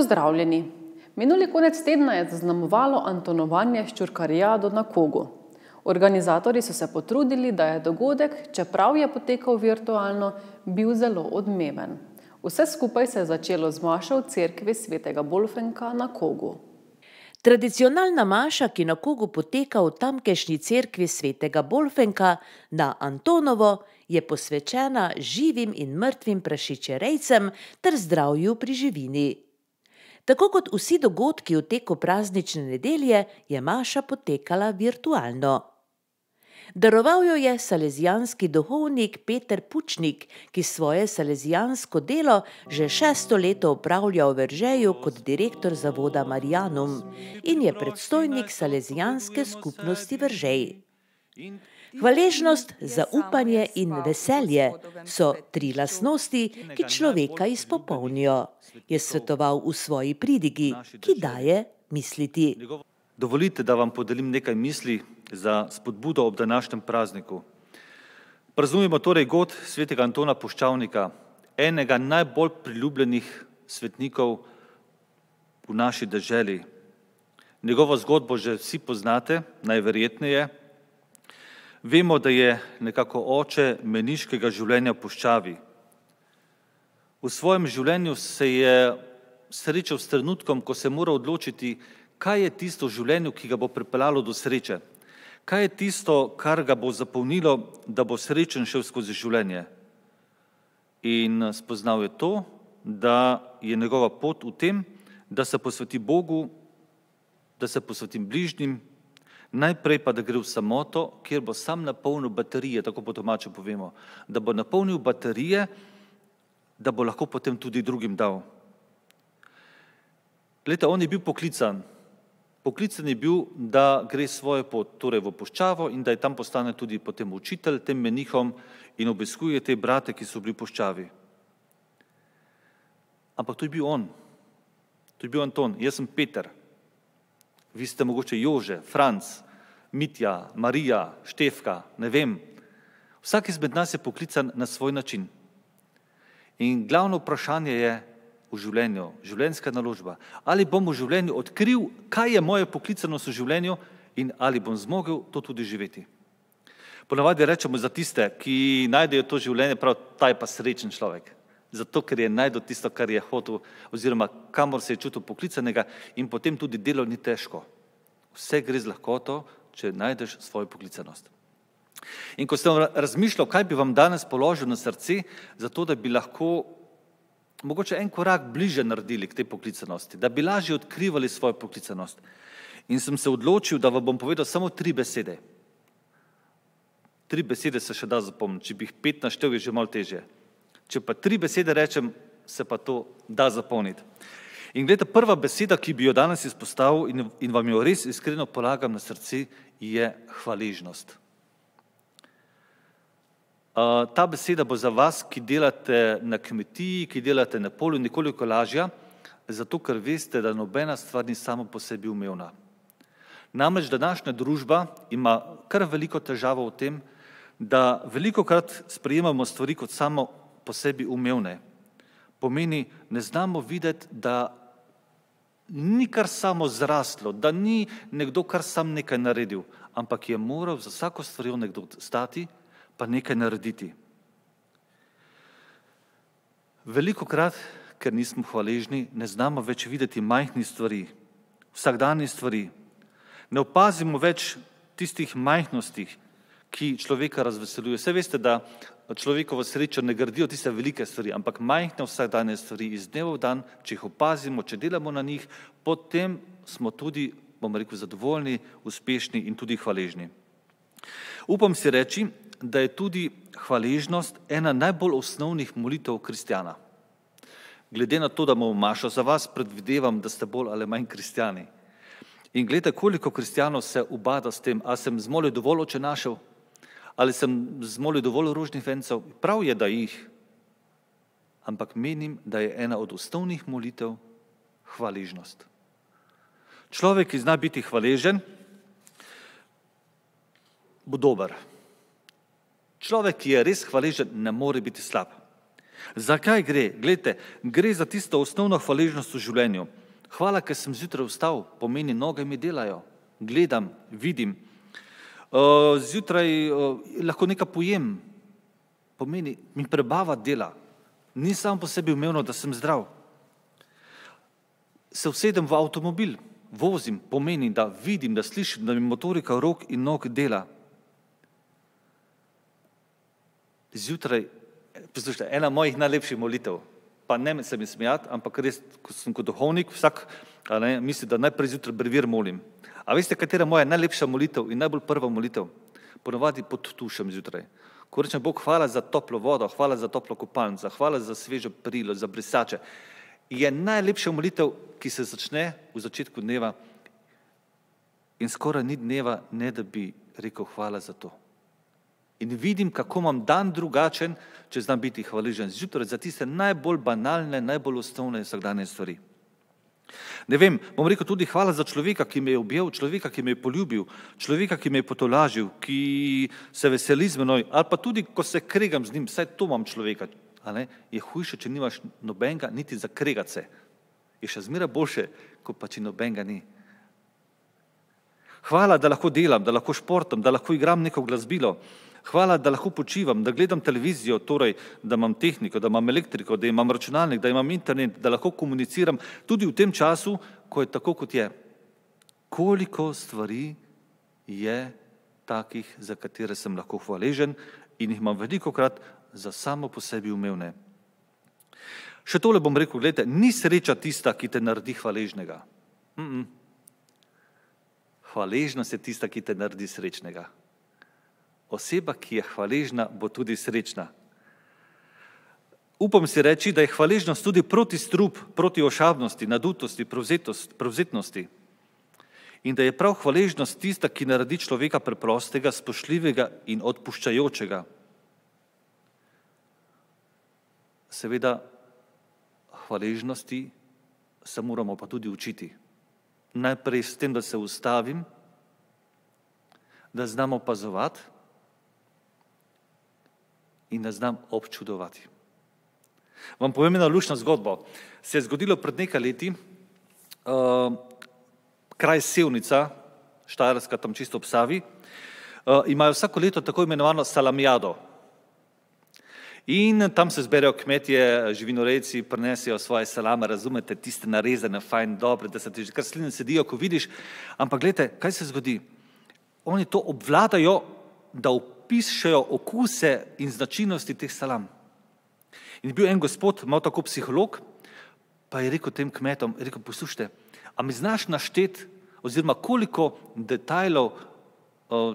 Pozdravljeni. Minuli konec tedna je zaznamovalo antonovanje ščurkarijado na Kogu. Organizatori so se potrudili, da je dogodek, čeprav je potekal virtualno, bil zelo odmeven. Vse skupaj se je začelo z mašo v cerkvi svetega Bolfenka na Kogu. Tradicionalna maša, ki na Kogu poteka v tamkešnji cerkvi svetega Bolfenka na Antonovo, je posvečena živim in mrtvim prašičerejcem ter zdravju pri živini. Tako kot vsi dogodki v teku praznične nedelje, je Maša potekala virtualno. Daroval jo je salezijanski duhovnik Peter Pučnik, ki svoje salezijansko delo že šesto leto upravlja v Veržeju kot direktor zavoda Marijanum in je predstojnik salezijanske skupnosti Veržej. Hvaležnost, zaupanje in veselje so tri lasnosti, ki človeka izpopolnijo, je svetoval v svoji pridigi, ki daje misliti. Dovolite, da vam podelim nekaj misli za spodbudo ob današnjem prazniku. Praznujemo torej god svetega Antona Poščavnika, enega najbolj priljubljenih svetnikov v naši državi. Njegovo zgodbo že vsi poznate, najverjetneje je. Vemo, da je nekako oče meniškega življenja v puščavi. V svojem življenju se je srečal s trenutkom, ko se mora odločiti, kaj je tisto v življenju, ki ga bo pripeljalo do sreče. Kaj je tisto, kar ga bo zapolnilo, da bo srečen šel skozi življenje? In spoznal je to, da je njegova pot v tem, da se posveti Bogu, da se posveti bližnjim Najprej pa, da gre v samoto, kjer bo sam napolnil baterije, tako po tomaču povemo, da bo napolnil baterije, da bo lahko potem tudi drugim dal. Gledajte, on je bil poklican. Poklican je bil, da gre svojo pot, torej v poščavo in da je tam postane tudi potem učitelj tem menihom in obeskuje te brate, ki so bili v poščavi. Ampak to je bil on. To je bil Anton. Jaz sem Peter. Peter vi ste mogoče Jože, Franc, Mitja, Marija, Štefka, ne vem. Vsak izmed nas je poklican na svoj način. In glavno vprašanje je v življenju, življenjska naložba. Ali bom v življenju odkril, kaj je moje poklicanost v življenju in ali bom zmogel to tudi živeti. Ponavadi rečemo za tiste, ki najdejo to življenje, prav ta je pa srečen človek zato ker je najdel tisto, kar je hotel oziroma kamor se je čutil poklicanega in potem tudi delo ni težko. Vse gre z lahkoto, če najdeš svojo poklicanost. In ko sem razmišljal, kaj bi vam danes položil na srce, zato da bi lahko mogoče en korak bliže naredili k tej poklicanosti, da bi lažje odkrivali svojo poklicanost. In sem se odločil, da vam bom povedal samo tri besede. Tri besede se še da zapomniti, če bi jih pet naštel, je že malo težje. Če pa tri besede rečem, se pa to da zapolniti. In gledajte, prva beseda, ki bi jo danes izpostavil in, in vam jo res iskreno polagam na srce, je hvaležnost. Uh, ta beseda bo za vas, ki delate na kmetiji, ki delate na polju, nekoliko lažja, zato ker veste, da nobena stvar ni samo po sebi umevna. Namreč današnja družba ima kar veliko težavo v tem, da veliko krat sprejemamo stvari kot samo po sebi umevne. Pomeni, ne znamo videti, da ni kar samo zraslo, da ni nekdo kar sam nekaj naredil, ampak je moral za vsako stvarjo nekdo stati pa nekaj narediti. Veliko krat, ker nismo hvaležni, ne znamo več videti majhnih stvari, vsakdanjih stvari. Ne opazimo več tistih majhnostih, ki človeka razveseljuje. Vse veste, da eh, človekovo srečo ne gradijo tiste velike stvari, ampak majhne vsakdanje stvari iz dneva v dan, če jih opazimo, če delamo na njih, potem smo tudi, bom rekel, zadovoljni, uspešni in tudi hvaležni. Upam si reči, da je tudi hvaležnost ena najbolj osnovnih molitev kristjana. Glede na to, da bomo mašo za vas, predvidevam, da ste bolj ali manj kristjani. In gledajte, koliko kristjanov se ubada s tem, a sem z molitev dovolj očenašel, ali sem zmolil dovolj rožnih vencev, prav je, da jih, ampak menim, da je ena od osnovnih molitev hvaležnost. Človek, ki zna biti hvaležen, bo dober. Človek, ki je res hvaležen, ne more biti slab. Zakaj gre? Glede, gre za tisto osnovno hvaležnost v življenju. Hvala, ker sem zjutraj vstal, pomeni, noge mi delajo, gledam, vidim zjutraj uh, lahko nekaj pojem, pomeni mi prebava dela, ni samo po sebi umevno, da sem zdrav. Se vsedem v avtomobil, vozim, pomeni, da vidim, da slišim, da mi motorika rok in nog dela. Zjutraj, poslušajte, ena mojih najlepših molitev, pa ne se mi smijati, ampak res, ko sem kot duhovnik, vsak ne, misli, da najprej zjutraj brevir molim. A veste, katera je moja najlepša molitev in najbolj prva molitev? Ponovadi pod tušem zjutraj. Ko rečem Bog, hvala za toplo vodo, hvala za toplo kopalnico, hvala za svežo prilo, za brisače. Je najlepša molitev, ki se začne v začetku dneva in skoraj ni dneva, ne da bi rekel hvala za to. In vidim, kako imam dan drugačen, če znam biti hvaležen zjutraj za tiste najbolj banalne, najbolj osnovne vsakdanje stvari. Ne vem, bom rekel tudi hvala za človeka, ki me je objel, človeka, ki me je poljubil, človeka, ki me je potolažil, ki se veseli z menoj, ali pa tudi, ko se kregam z njim, vsaj to imam človeka, ali je hujše, če nimaš nobenega, niti za kregace. Je še zmeraj boljše, ko pa če nobenega ni. Hvala, da lahko delam, da lahko športam, da lahko igram neko glasbilo. Hvala, da lahko počivam, da gledam televizijo, torej, da imam tehniko, da imam elektriko, da imam računalnik, da imam internet, da lahko komuniciram tudi v tem času, ko je tako, kot je. Koliko stvari je takih, za katere sem lahko hvaležen in jih imam veliko krat za samo po sebi umevne. Še tole bom rekel, gledajte, ni sreča tista, ki te naredi hvaležnega. Mm -mm. Hvaležnost je tista, ki te naredi srečnega. Oseba, ki je hvaležna, bo tudi srečna. Upam si reči, da je hvaležnost tudi proti strup, proti ošabnosti, nadutosti, prevzetnosti. In da je prav hvaležnost tista, ki naredi človeka preprostega, spoštljivega in odpuščajočega. Seveda, hvaležnosti se moramo pa tudi učiti najprej s tem, da se ustavim, da znam opazovati in da znam občudovati. Vam povem eno lušno zgodbo. Se je zgodilo pred nekaj leti, uh, kraj Sevnica, Štajerska, tam čisto ob Savi, uh, imajo vsako leto tako imenovano salamijado. In tam se zberejo kmetje, živinorejci, prinesijo svoje salame, razumete, tiste narezane, fajn, dobre, da se ti že kar sline sedijo, ko vidiš. Ampak gledajte, kaj se zgodi? Oni to obvladajo, da opišajo okuse in značilnosti teh salam. In je bil en gospod, malo tako psiholog, pa je rekel tem kmetom, je rekel, poslušajte, a mi znaš naštet, oziroma koliko detajlov,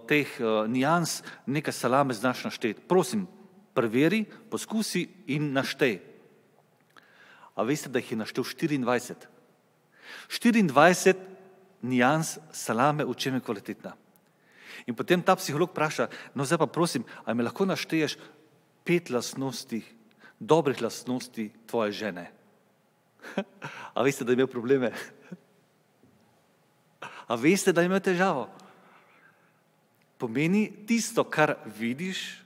teh nijans neka salame znaš naštet. Prosim, preveri, poskusi in naštej. A veste, da jih je naštel 24? 24 nijans salame, v čem je kvalitetna. In potem ta psiholog vpraša, no zdaj pa prosim, ali me lahko našteješ pet lasnosti, dobrih lasnosti tvoje žene? A veste, da je imel probleme? A veste, da je imel težavo? Pomeni tisto, kar vidiš,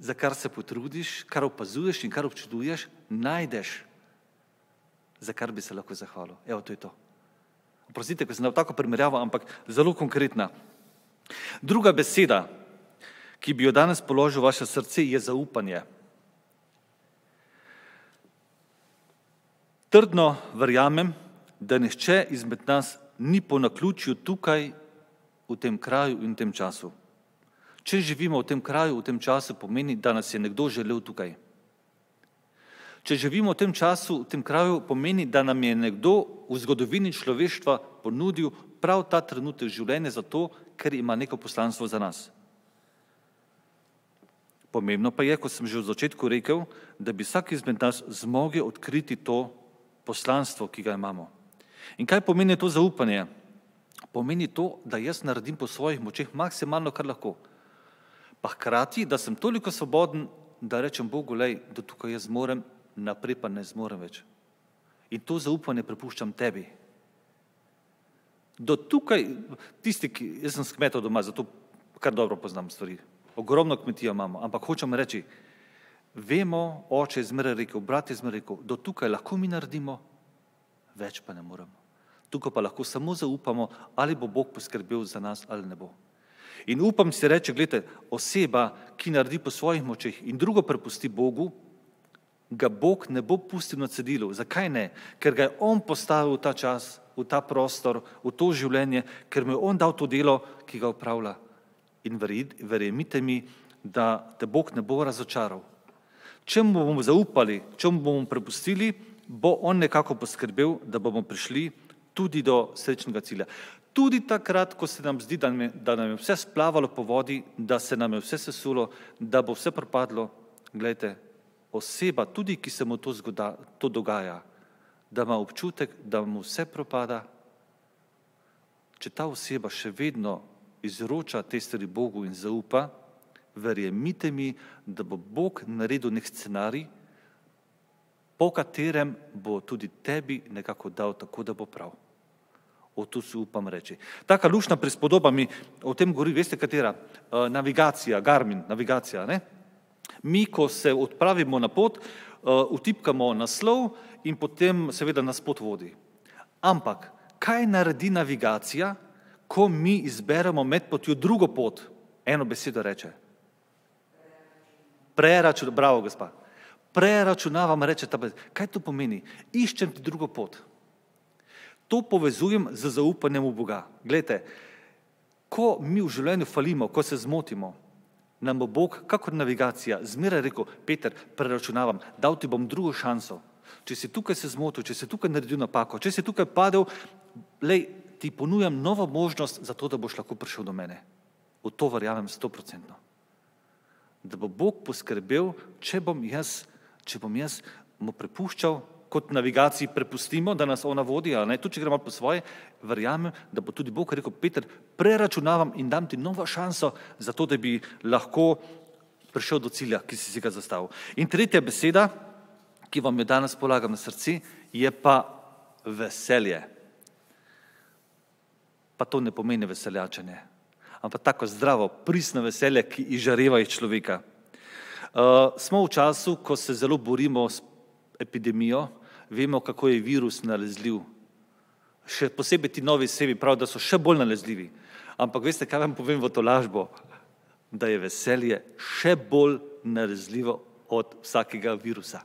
za kar se potrudiš, kar opazuješ in kar občuduješ, najdeš, za kar bi se lahko zahvalil. Evo, to je to. Oprostite, ko sem dal tako primerjavo, ampak zelo konkretna. Druga beseda, ki bi jo danes položil v vaše srce, je zaupanje. Trdno verjamem, da nihče izmed nas ni po naključju tukaj, v tem kraju in v tem času. Če živimo v tem kraju, v tem času, pomeni, da nas je nekdo želel tukaj. Če živimo v tem času, v tem kraju, pomeni, da nam je nekdo v zgodovini človeštva ponudil prav ta trenutek življenja zato, ker ima neko poslanstvo za nas. Pomembno pa je, kot sem že v začetku rekel, da bi vsak izmed nas zmogel odkriti to poslanstvo, ki ga imamo. In kaj pomeni to zaupanje? Pomeni to, da jaz naredim po svojih močeh maksimalno, kar lahko pa hkrati, da sem toliko svoboden, da rečem Bogu, lej, da tukaj jaz zmorem, naprej pa ne zmorem več. In to zaupanje prepuščam tebi. Do tukaj, tisti, ki, jaz sem s kmetom doma, zato kar dobro poznam stvari. Ogromno kmetijo imamo, ampak hočem reči, vemo, oče je zmeraj rekel, brat je zmeraj rekel, do tukaj lahko mi naredimo, več pa ne moremo. Tukaj pa lahko samo zaupamo, ali bo Bog poskrbel za nas ali ne bo. In upam si reči, gledajte, oseba, ki naredi po svojih močeh in drugo prepusti Bogu, ga Bog ne bo pustil na cedilu. Zakaj ne? Ker ga je On postavil v ta čas, v ta prostor, v to življenje, ker mu je On dal to delo, ki ga upravlja. In verjemite mi, da te Bog ne bo razočaral. Če mu bomo zaupali, če mu bomo prepustili, bo On nekako poskrbel, da bomo prišli tudi do srečnega cilja. Tudi takrat, ko se nam zdi, da nam, je, da nam je vse splavalo po vodi, da se nam je vse sesulo, da bo vse propadlo, gledajte, oseba, tudi ki se mu to, zgoda, to dogaja, da ima občutek, da mu vse propada, če ta oseba še vedno izroča te stvari Bogu in zaupa, verjemite mi, da bo Bog naredil nek scenarij, po katerem bo tudi tebi nekako dal tako, da bo prav. O to si upam reči. Taka lušna prispodoba mi o tem govori, veste katera? E, navigacija, Garmin, navigacija. Ne? Mi, ko se odpravimo na pot, utipkamo e, naslov in potem seveda nas pot vodi. Ampak, kaj naredi navigacija, ko mi izberemo med potjo drugo pot? Eno besedo reče. Preračun, bravo, gospa. Preračunavam, reče ta besed. Kaj to pomeni? Iščem ti drugo pot to povezujem z zaupanjem v Boga. Glede, ko mi v življenju falimo, ko se zmotimo, nam bo Bog, kakor navigacija, zmeraj rekel: Peter, preračunavam, dal ti bom drugo šanso. Če si tukaj se zmotil, če si tukaj naredil napako, če si tukaj padel, lej, ti ponujam novo možnost za to, da boš lahko prišel do mene. V to verjamem stoprocentno. Da bo Bog poskrbel, če bom jaz, če bom jaz mu prepuščal kot navigaciji prepustimo, da nas ona vodi, ali ne, tudi če gremo po svoje, verjamem, da bo tudi Bog rekel: Peter, preračunavam in dam ti novo šanso, zato da bi lahko prišel do cilja, ki si si ga zastavil. In tretja beseda, ki vam jo danes polagam na srce, je pa veselje. Pa to ne pomeni veseljačenje, ampak tako zdravo, pristno veselje, ki izžareva iz človeka. Uh, smo v času, ko se zelo borimo s epidemijo, vemo, kako je virus nalezljiv. Še posebej ti novi sebi pravijo, da so še bolj nalezljivi. Ampak veste, kaj vam povem v to lažbo? Da je veselje še bolj nalezljivo od vsakega virusa.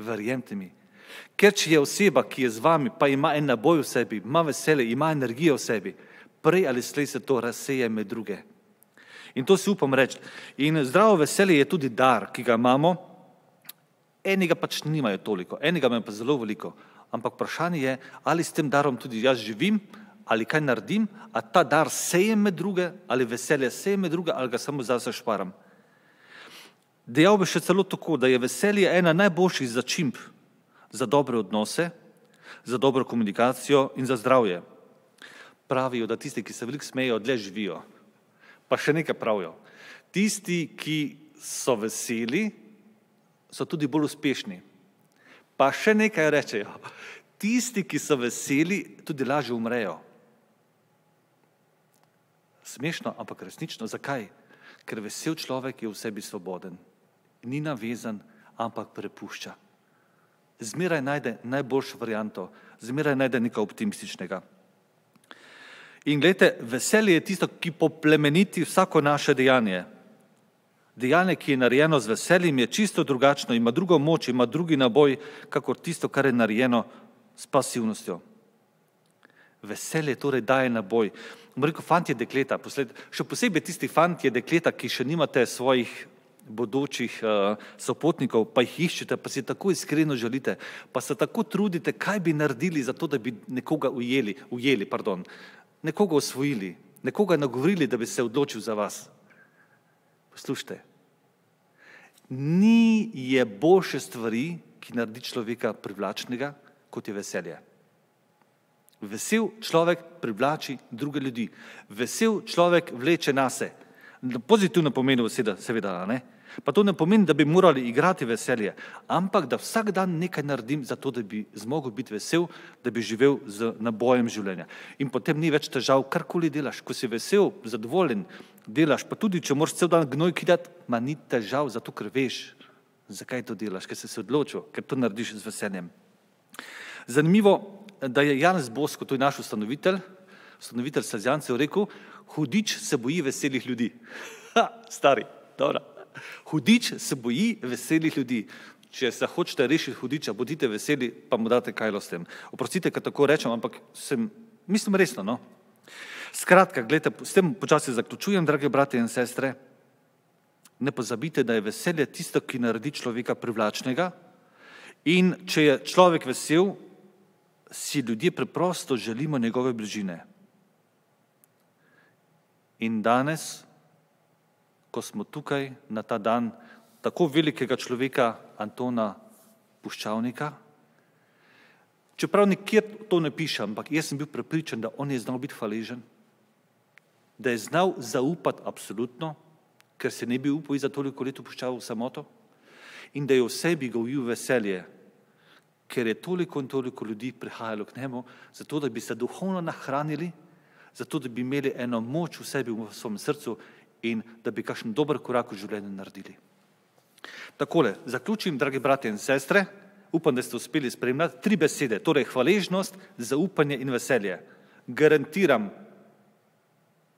Verjemite mi. Ker če je oseba, ki je z vami, pa ima en naboj v sebi, ima veselje, ima energijo v sebi, prej ali slej se to razseje med druge. In to si upam reči. In zdravo veselje je tudi dar, ki ga imamo. Enega pač nimajo toliko, enega imajo pa zelo veliko. Ampak vprašanje je, ali s tem darom tudi jaz živim, ali kaj naredim, ali ta dar sejem med druge, ali veselje sejem med druge, ali ga samo zase šparam. Dejal bi še celo tako, da je veselje ena najboljših začimb za dobre odnose, za dobro komunikacijo in za zdravje. Pravijo, da tisti, ki se veliko smejijo, dlje živijo. Pa še nekaj pravijo. Tisti, ki so veseli, so tudi bolj uspešni. Pa še nekaj rečejo. Tisti, ki so veseli, tudi lažje umrejo. Smešno, ampak resnično. Zakaj? Ker vesel človek je v sebi svoboden, ni navezan, ampak prepušča. Zmeraj najde najboljšo varianto, zmeraj najde nekaj optimističnega. In gledajte, veselje je tisto, ki poplemeniti vsako naše dejanje. Dejanje, ki je narejeno z veseljem, je čisto drugačno, ima drugo moč, ima drugi naboj, kakor tisto, kar je narejeno s pasivnostjo. Veselje torej daje naboj. Mreko, fant je dekleta, posled, še posebej tisti fant je dekleta, ki še nimate svojih bodočih uh, sopotnikov, pa jih iščete, pa si tako iskreno želite, pa se tako trudite, kaj bi naredili za to, da bi nekoga ujeli, ujeli pardon, nekoga osvojili, nekoga nagovorili, da bi se odločil za vas. Poslušajte, ni je boljše stvari, ki naredi človeka privlačnega, kot je veselje. Vesel človek privlači druge ljudi, vesel človek vleče nase. Pozitivno pomeni vse, seveda, ne. Pa to ne pomeni, da bi morali igrati veselje, ampak da vsak dan nekaj naredim za to, da bi zmogel biti vesel, da bi živel z nabojem življenja. In potem ni več težav, karkoli delaš, ko si vesel, zadovoljen, delaš, pa tudi, če moraš cel dan gnoj kidati, ma ni težav, zato ker veš, zakaj to delaš, ker si se odločil, ker to narediš z veseljem. Zanimivo, da je Janez Bosko, to je naš ustanovitelj, ustanovitelj Sazjancev rekel, hudič se boji veselih ljudi. Ha, stari, dobro. Hudič se boji veselih ljudi. Če se hočete rešiti hudiča, bodite veseli, pa mu date kajlo s tem. Oprostite, kad tako rečem, ampak sem, mislim resno. No? Skratka, gledajte, s tem počasi zaključujem, drage brate in sestre. Ne pozabite, da je veselje tisto, ki naredi človeka privlačnega. In če je človek vesel, si ljudje preprosto želimo njegove bližine. In danes ko smo tukaj na ta dan tako velikega človeka Antona Puščavnika. Čeprav nikjer to ne piše, ampak jaz sem bil prepričan, da on je znal biti hvaležen, da je znal zaupati absolutno, ker se ne bi upal za toliko let upuščaval v samoto in da je v sebi govoril veselje, ker je toliko in toliko ljudi prihajalo k njemu, zato da bi se duhovno nahranili, zato da bi imeli eno moč v sebi, v svojem srcu in da bi kakšen dober korak v življenju naredili. Takole, zaključim, dragi bratje in sestre, upam, da ste uspeli spremljati tri besede, torej hvaležnost, zaupanje in veselje. Garantiram,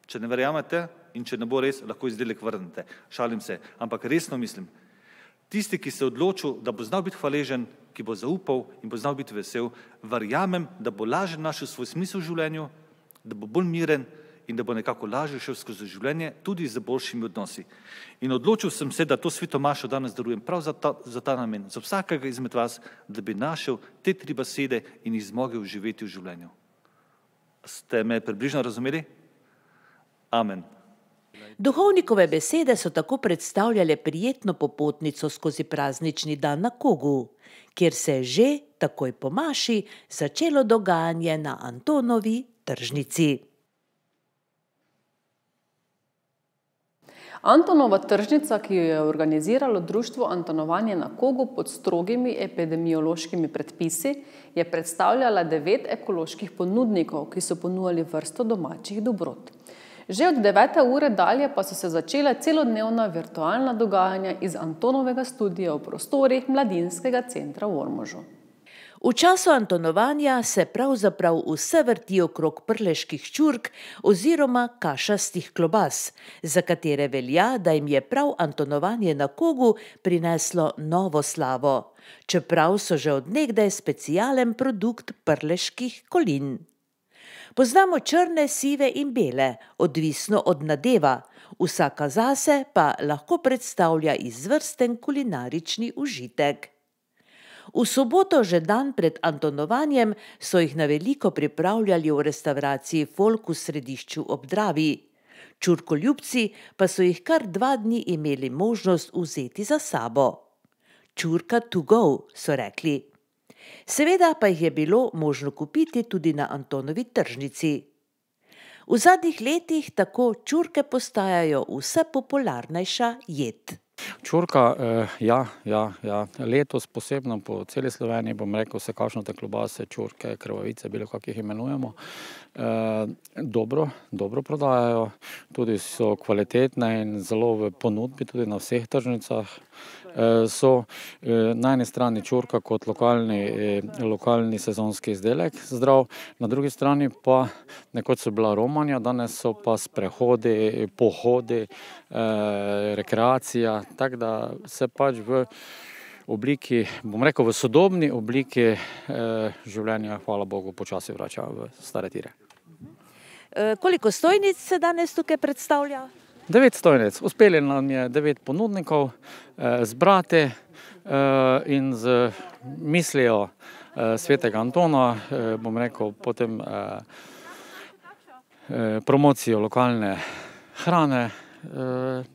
če ne verjamete in če ne bo res, lahko izdelek vrnete. Šalim se, ampak resno mislim, tisti, ki se odločil, da bo znal biti hvaležen, ki bo zaupal in bo znal biti vesel, verjamem, da bo lažje našel svoj smisel v življenju, da bo bolj miren, in da bo nekako lažje šel skozi življenje, tudi z boljšimi odnosi. In odločil sem se, da to sveto mašo danes darujem prav za ta, za ta namen, za vsakega izmed vas, da bi našel te tri besede in jih zmogel živeti v življenju. Ste me približno razumeli? Amen. Duhovnikove besede so tako predstavljale prijetno popotnico skozi praznični dan na Kogu, kjer se je že takoj po Maši začelo dogajanje na Antonovi tržnici. Antonova tržnica, ki jo je organiziralo Društvo Antonovanje na Kogu pod strogimi epidemiološkimi predpisi, je predstavljala devet ekoloških ponudnikov, ki so ponujali vrsto domačih dobrot. Že od 9. ure dalje pa so se začela celodnevna virtualna dogajanja iz Antonovega studija v prostorih Mladinskega centra v Ormožu. V času Antonovanja se pravzaprav vse vrti okrog prleških čurk oziroma kašastih klobas, za katere velja, da jim je prav Antonovanje na kogu prineslo novo slavo, čeprav so že odnegdaj specialen produkt prleških kolin. Poznamo črne, sive in bele, odvisno od nadeva, vsaka zase pa lahko predstavlja izvrsten kulinarični užitek. V soboto, že dan pred Antonovanjem, so jih na veliko pripravljali v restavraciji Folk v središču Obdravi. Čurkoljubci pa so jih kar dva dni imeli možnost vzeti za sabo. Čurka to go, so rekli. Seveda pa jih je bilo možno kupiti tudi na Antonovi tržnici. V zadnjih letih tako čurke postajajo vse popularnejša jed. Čurka, eh, ja, ja, ja, letos posebno po celi Sloveniji bom rekel, se kakšno te klobase, čurke, krvavice, bilo kakih imenujemo, eh, dobro, dobro prodajajo, tudi so kvalitetne in zelo v ponudbi tudi na vseh tržnicah. Eh, so eh, na eni strani čurka kot lokalni, eh, lokalni sezonski izdelek zdrav, na drugi strani pa nekoč so bila romanja, danes so pa sprehodi, pohodi, rekreacija, tako da se pač v obliki, bom rekel, v sodobni obliki življenja, hvala Bogu, počasi vrača v stare tire. Koliko stojnic se danes tukaj predstavlja? devet stojnic. Uspeli nam je devet ponudnikov eh, zbrati eh, in z mislijo eh, svetega Antona, bom rekel, potem promocijo lokalne hrane,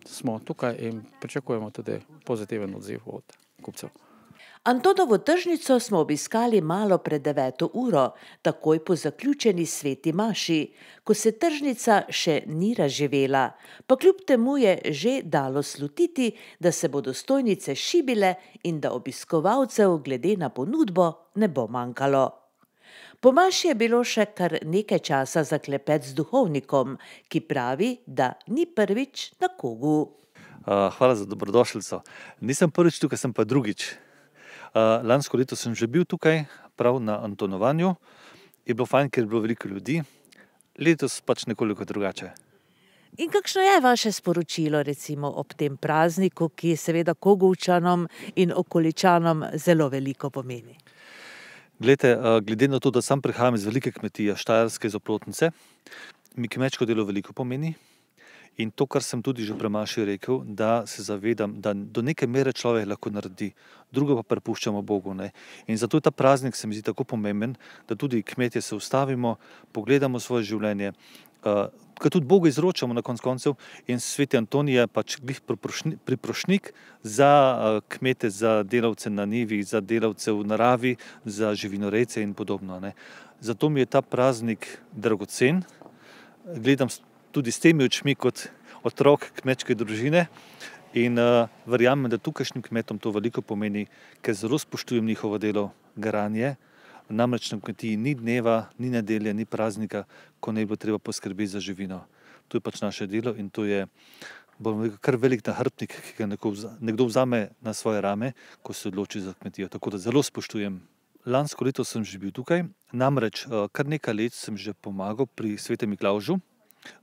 smo tukaj in pričakujemo tudi pozitiven odziv od kupcev. Antonovo tržnico smo obiskali malo pred deveto uro, takoj po zaključeni sveti maši, ko se tržnica še ni razživela, pa kljub temu je že dalo slutiti, da se bodo stojnice šibile in da obiskovalcev glede na ponudbo ne bo manjkalo. Po maši je bilo še kar nekaj časa za klepet z duhovnikom, ki pravi, da ni prvič na kogu. Uh, hvala za dobrodošljico. Nisem prvič tukaj, sem pa drugič. Lansko leto sem že bil tukaj, prav na Antonovanju. Je bilo fajn, ker je bilo veliko ljudi, letos pač nekoliko drugače. In kakšno je vaše sporočilo recimo, ob tem prazniku, ki je seveda kogovčanom in okoličanom zelo veliko pomeni? Glede, glede na to, da sam prihajam iz velike kmetije, Štajerske iz Oplotnice, mi kmečko delo veliko pomeni. In to, kar sem tudi že premaši rekel, da se zavedam, da do neke mere človek lahko naredi, drugo pa prepuščamo Bogu. Ne? In zato je ta praznik se mi zdi tako pomemben, da tudi kmetje se ustavimo, pogledamo svoje življenje. Uh, eh, kar tudi Bogu izročamo na koncu koncev, in sveti Antonij je pač priprošnik za uh, kmete, za delavce na nivi, za delavce v naravi, za živinorece in podobno. Ne. Zato mi je ta praznik dragocen. Gledam tudi s temi očmi, kot otrok kmečke družine. In uh, verjamem, da tukajšnjim kmetom to veliko pomeni, ker zelo spoštujem njihovo delo, garanje. Namreč na kmetiji ni dneva, ni nedelje, ni praznika, ko ne bo treba poskrbeti za živino. To je pač naše delo in to je rekel, kar velik nahrbnik, ki ga nekdo vzame na svoje rame, ko se odloči za kmetijo. Tako da zelo spoštujem. Lansko leto sem že bil tukaj, namreč eh, kar nekaj let sem že pomagal pri svetem Miklaužu.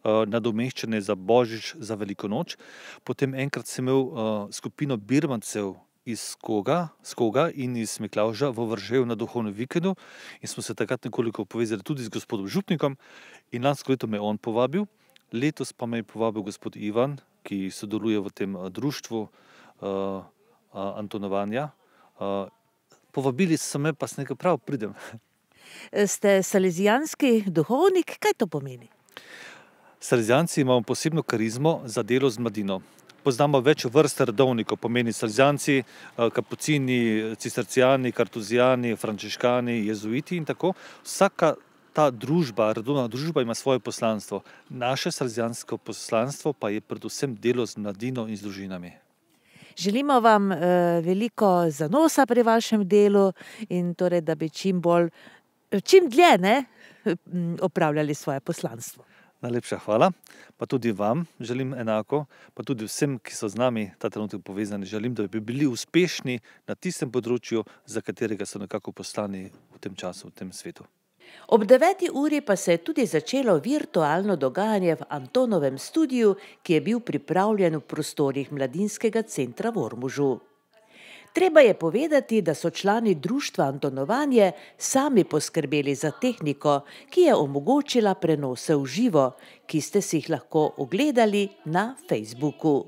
Eh, nadomeščene za božič, za veliko noč. Potem enkrat sem imel eh, skupino birmancev iz Skoga in iz Miklauža v Vržeju na duhovnem vikendu in smo se takrat nekoliko povezali tudi z gospodom Župnikom in lansko leto me je on povabil, letos pa me je povabil gospod Ivan, ki sodeluje v tem eh, društvu Antonovanja. Povabili so me, pa se nekaj prav pridem. Ste salezijanski duhovnik, kaj to pomeni? Kaj? Srezijanci imamo posebno karizmo za delo z mladino. Poznamo več vrst redovnikov, pomeni Srezijanci, eh, kapucini, cistercijani, kartuzijani, frančiškani, jezuiti in tako. Vsaka ta družba, redovna družba ima svoje poslanstvo. Naše srezijansko poslanstvo pa je predvsem delo z mladino in z družinami. Želimo vam eh, veliko zanosa pri vašem delu in torej, da bi čim bolj, eh, čim dlje, ne, opravljali svoje poslanstvo. Najlepša hvala, pa tudi vam želim enako, pa tudi vsem, ki so z nami ta trenutek povezani, želim, da bi bili uspešni na tistem področju, za katerega so nekako poslani v tem času, v tem svetu. Ob 9. uri pa se je tudi začelo virtualno dogajanje v Antonovem studiu, ki je bil pripravljen v prostorih Mladinskega centra v Ormužu. Treba je povedati, da so člani društva Antonovanje sami poskrbeli za tehniko, ki je omogočila prenose v živo, ki ste si jih lahko ogledali na Facebooku.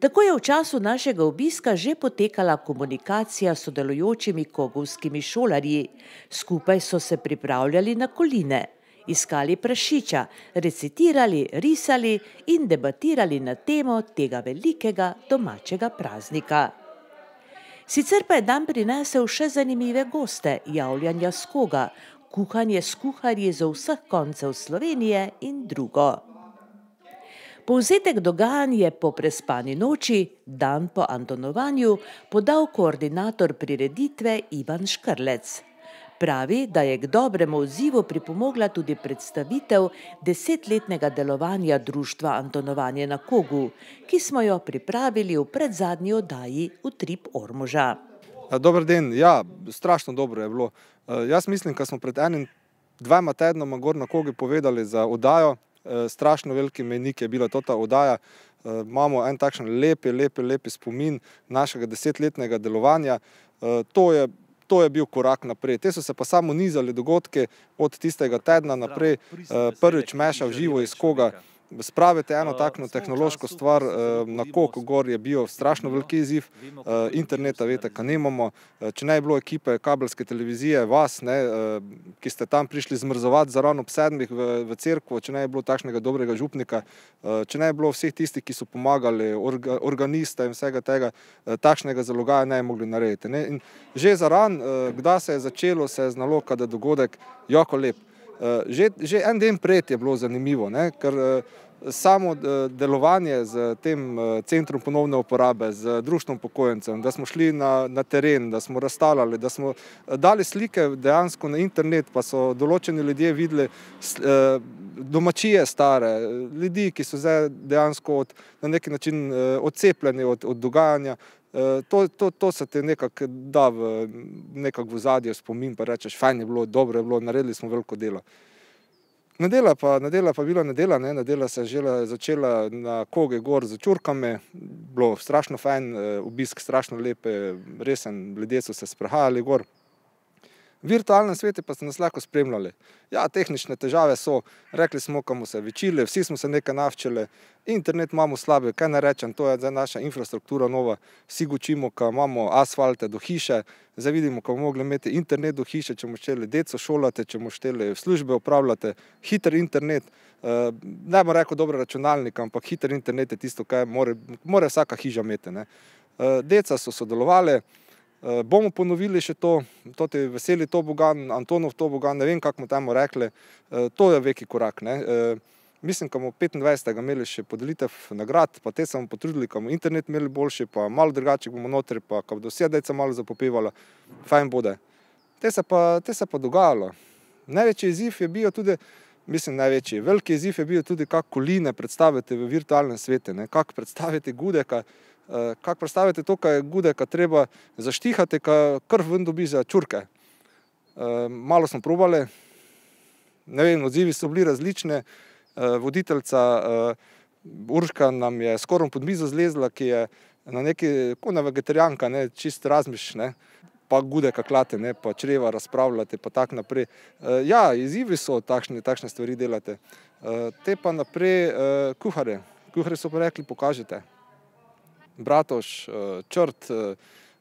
Tako je v času našega obiska že potekala komunikacija s sodelujočimi kogovskimi šolarji. Skupaj so se pripravljali na koline, iskali prašiča, recitirali, risali in debatirali na temo tega velikega domačega praznika. Sicer pa je dan prinesel še zanimive goste, javljanja skoga, kuhanje s kuharji z vseh koncev Slovenije in drugo. Povzetek dogajanja je po prespani noči, dan po Antonovanju, podal koordinator prireditve Ivan Škrlec. Pravi, da je k dobremu odzivu pripomogla tudi predstavitev desetletnega delovanja Društva Antonovanje na Kogu, ki smo jo pripravili v predzadnji oddaji v Trip Ormoža. Dobar den, ja, strašno dobro je bilo. Jaz mislim, kad smo pred enim dvema tednoma gor na Kogi povedali za oddajo, strašno veliki menik je bila ta oddaja. Imamo en takšen lepi, lepi, lepi spomin našega desetletnega delovanja. To je vsega, to je bil korak naprej. Te so se pa samo nizali dogodke od tistega tedna naprej, eh, prvič meša v živo iz koga spravite eno takšno tehnološko stvar eh, na kok, gor je bil strašno veliki izziv, eh, interneta veste, kaj nimamo, eh, če ne bi bilo ekipe kabelske televizije, vas, ne, ki ste tam prišli zmrzovati za rano ob sedmih v, v cerkvo, če ne bi bilo takšnega dobrega župnika, če ne bi bilo vseh tistih, ki so pomagali, organista in vsega tega, takšnega zalogaja ne bi mogli narediti. Ne. Že za ran, kdaj se je začelo, se je znalo, kada dogodek, jako lep. Eh, že, že en dan pred je bilo zanimivo, ne? ker eh, samo eh, delovanje z tem centrom ponovne uporabe, z društvom pokojnicem, da smo šli na, na teren, da smo razstavljali, da smo dali slike dejansko na internet, pa so določeni ljudje videli domačije stare, ljudi, ki so zdaj dejansko od, na neki način odcepljeni od, od dogajanja, Eh, to, to, to se ti nekako da v nekakšno zadje spomin, pa rečeš, fajn je bilo, dobro je bilo, naredili smo veliko delo. Nadela pa, nadela pa bila nadela, ne? nadela se je začela na koge gor za čurkami, bilo strašno fajn, eh, obisk strašno lepe, eh, resen, ljudje so se sprehajali gor virtualnem svetu pa so nas lahko spremljali. Ja, tehnične težave so, rekli smo, kamo se večili, vsi smo se nekaj naučili, internet imamo slabe, kaj ne rečem, to je zdaj naša infrastruktura nova, vsi gočimo, ko imamo asfalte do hiše, zdaj vidimo, ko bomo mogli imeti internet do hiše, če bomo šteli deco šolati, če bomo šteli službe upravljati, hiter internet, eh, ne bom rekel dobro računalnik, ampak hiter internet je tisto, kaj mora vsaka hiža imeti. Eh, deca so sodelovali, Eh, bomo ponovili še to, to te veseli tobogan, Antonov tobogan, ne vem, kako mu temu rekli, eh, to je veliki korak. Ne? Eh, mislim, da bomo 25. imeli še podelitev nagrad, pa te smo potrudili, da bomo internet imeli boljši, pa malo drugače bomo notri, pa da bodo vse dejce malo zapopivali, fajn bode. Te se pa, te se pa dogajalo. Največji izziv je bil tudi, mislim, največji, veliki izziv je bil tudi, kako koline predstaviti v virtualnem svetu, kako predstaviti gudeka. Ka... Eh, kako predstavljate to, kaj je gude, kaj treba zaštihati, kaj krv ven dobi za čurke. Eh, malo smo probali, ne vem, odzivi so bili različne, eh, voditeljca Urška nam je skoraj pod mizo zlezla, ki je na neki, kot na vegetarijanka, ne, čist razmiš, ne, pa gude, kak late, ne, pa čreva razpravljate, pa tak naprej. Ja, izzivi so takšne, takšne stvari delate. Te pa naprej kuhare, kuhare so pa rekli, pokažite. Bratoš, eh, Črt, eh,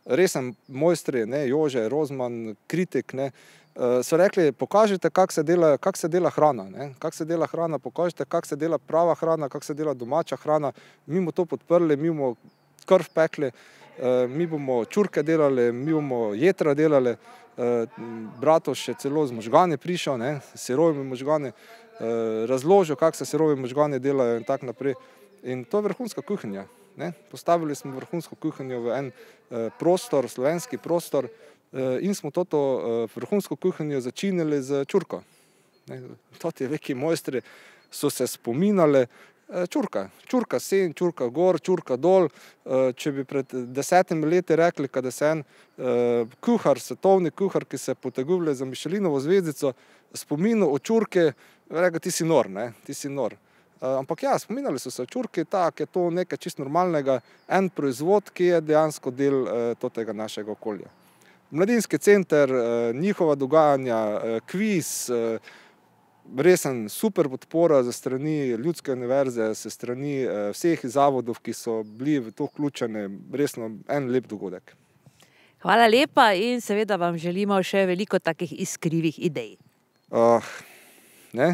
resen mojstri, ne, Jože, Rozman, kritik. Ne, eh, so rekli, pokažite, kako se, kak se dela hrana. Ne, kak se dela hrana, pokažite, kako se dela prava hrana, kako se dela domača hrana. Mi bomo to podprli, mi bomo krv pekli, mi bomo čurke delali, mi bomo jetra delali. Bratoš je celo z možgani prišel, ne, sirovimi možgani, razložil, kako se sirovi možgani delajo in tako naprej. In to je vrhunska kuhinja. Ne? Postavili smo vrhunsko kuhanje v en eh, prostor, slovenski prostor, eh, in smo to, to eh, vrhunsko kuhanje začenjali z čurko. Ti veliki mojstri so se spominjali. Čurka, čurka sen, čurka gor, čurka dol. Če bi pred desetimi leti rekli, da se en kuhar, svetovni kuhar, ki se poteguje za Mišelinovo zvezdico, spominil o čurke, rekli bi, ti si nor, ne? ti si nor. Eh, ampak ja, spominjali so se čurki, tako je to nekaj čist normalnega, en proizvod, ki je dejansko del eh, tega našega okolja. Mladinski center, eh, njihova dogajanja, kviz, resen super podpora za strani Ljudske univerze, za strani vseh zavodov, ki so bili v to vključene, resno en lep dogodek. Hvala lepa in seveda vam želimo še veliko takih iskrivih idej. Ah, ne? Ne?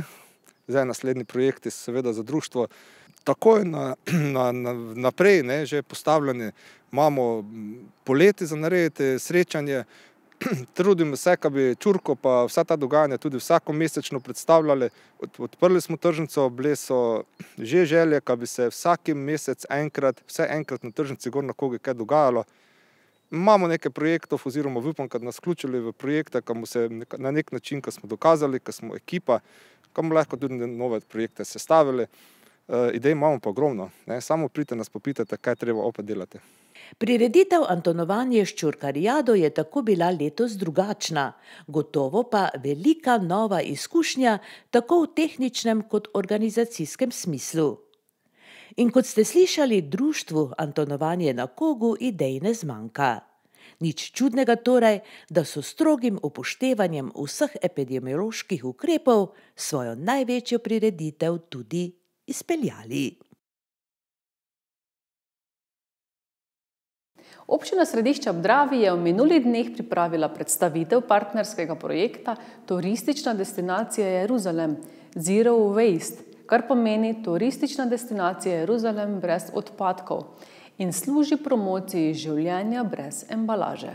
zdaj naslednji projekti, seveda za društvo. Takoj na, na, na, naprej, ne, že postavljeni, imamo poleti za narediti, srečanje. Trudim se, da bi čurko pa vsa ta dogajanja tudi vsako mesečno predstavljali. Od, odprli smo tržnico, bile so že želje, da bi se vsak mesec enkrat, vse enkrat na tržnici, gor na koge, kaj dogajalo. Imamo nekaj projektov, oziroma upam, da nas vključili v projekte, ki smo se na nek način, ki smo dokazali, ki smo ekipa kam lahko tudi nove projekte sestavili. Eh, idej imamo pa ogromno, ne? samo pridite nas popitati, kaj treba opet delati. Prireditev Antonovanje s Čurkarijado je tako bila letos drugačna, gotovo pa velika nova izkušnja, tako v tehničnem kot organizacijskem smislu. In kot ste slišali, društvu Antonovanje na kogu idej ne zmanjka. Nič čudnega torej, da so strogim upoštevanjem vseh epidemioloških ukrepov svojo največjo prireditev tudi izpeljali. Občina Središča Obdravi je v minulih dneh pripravila predstavitev partnerskega projekta Turistična destinacija Jeruzalem – Zero Waste, kar pomeni Turistična destinacija Jeruzalem brez odpadkov – in služi promociji življenja brez embalaže.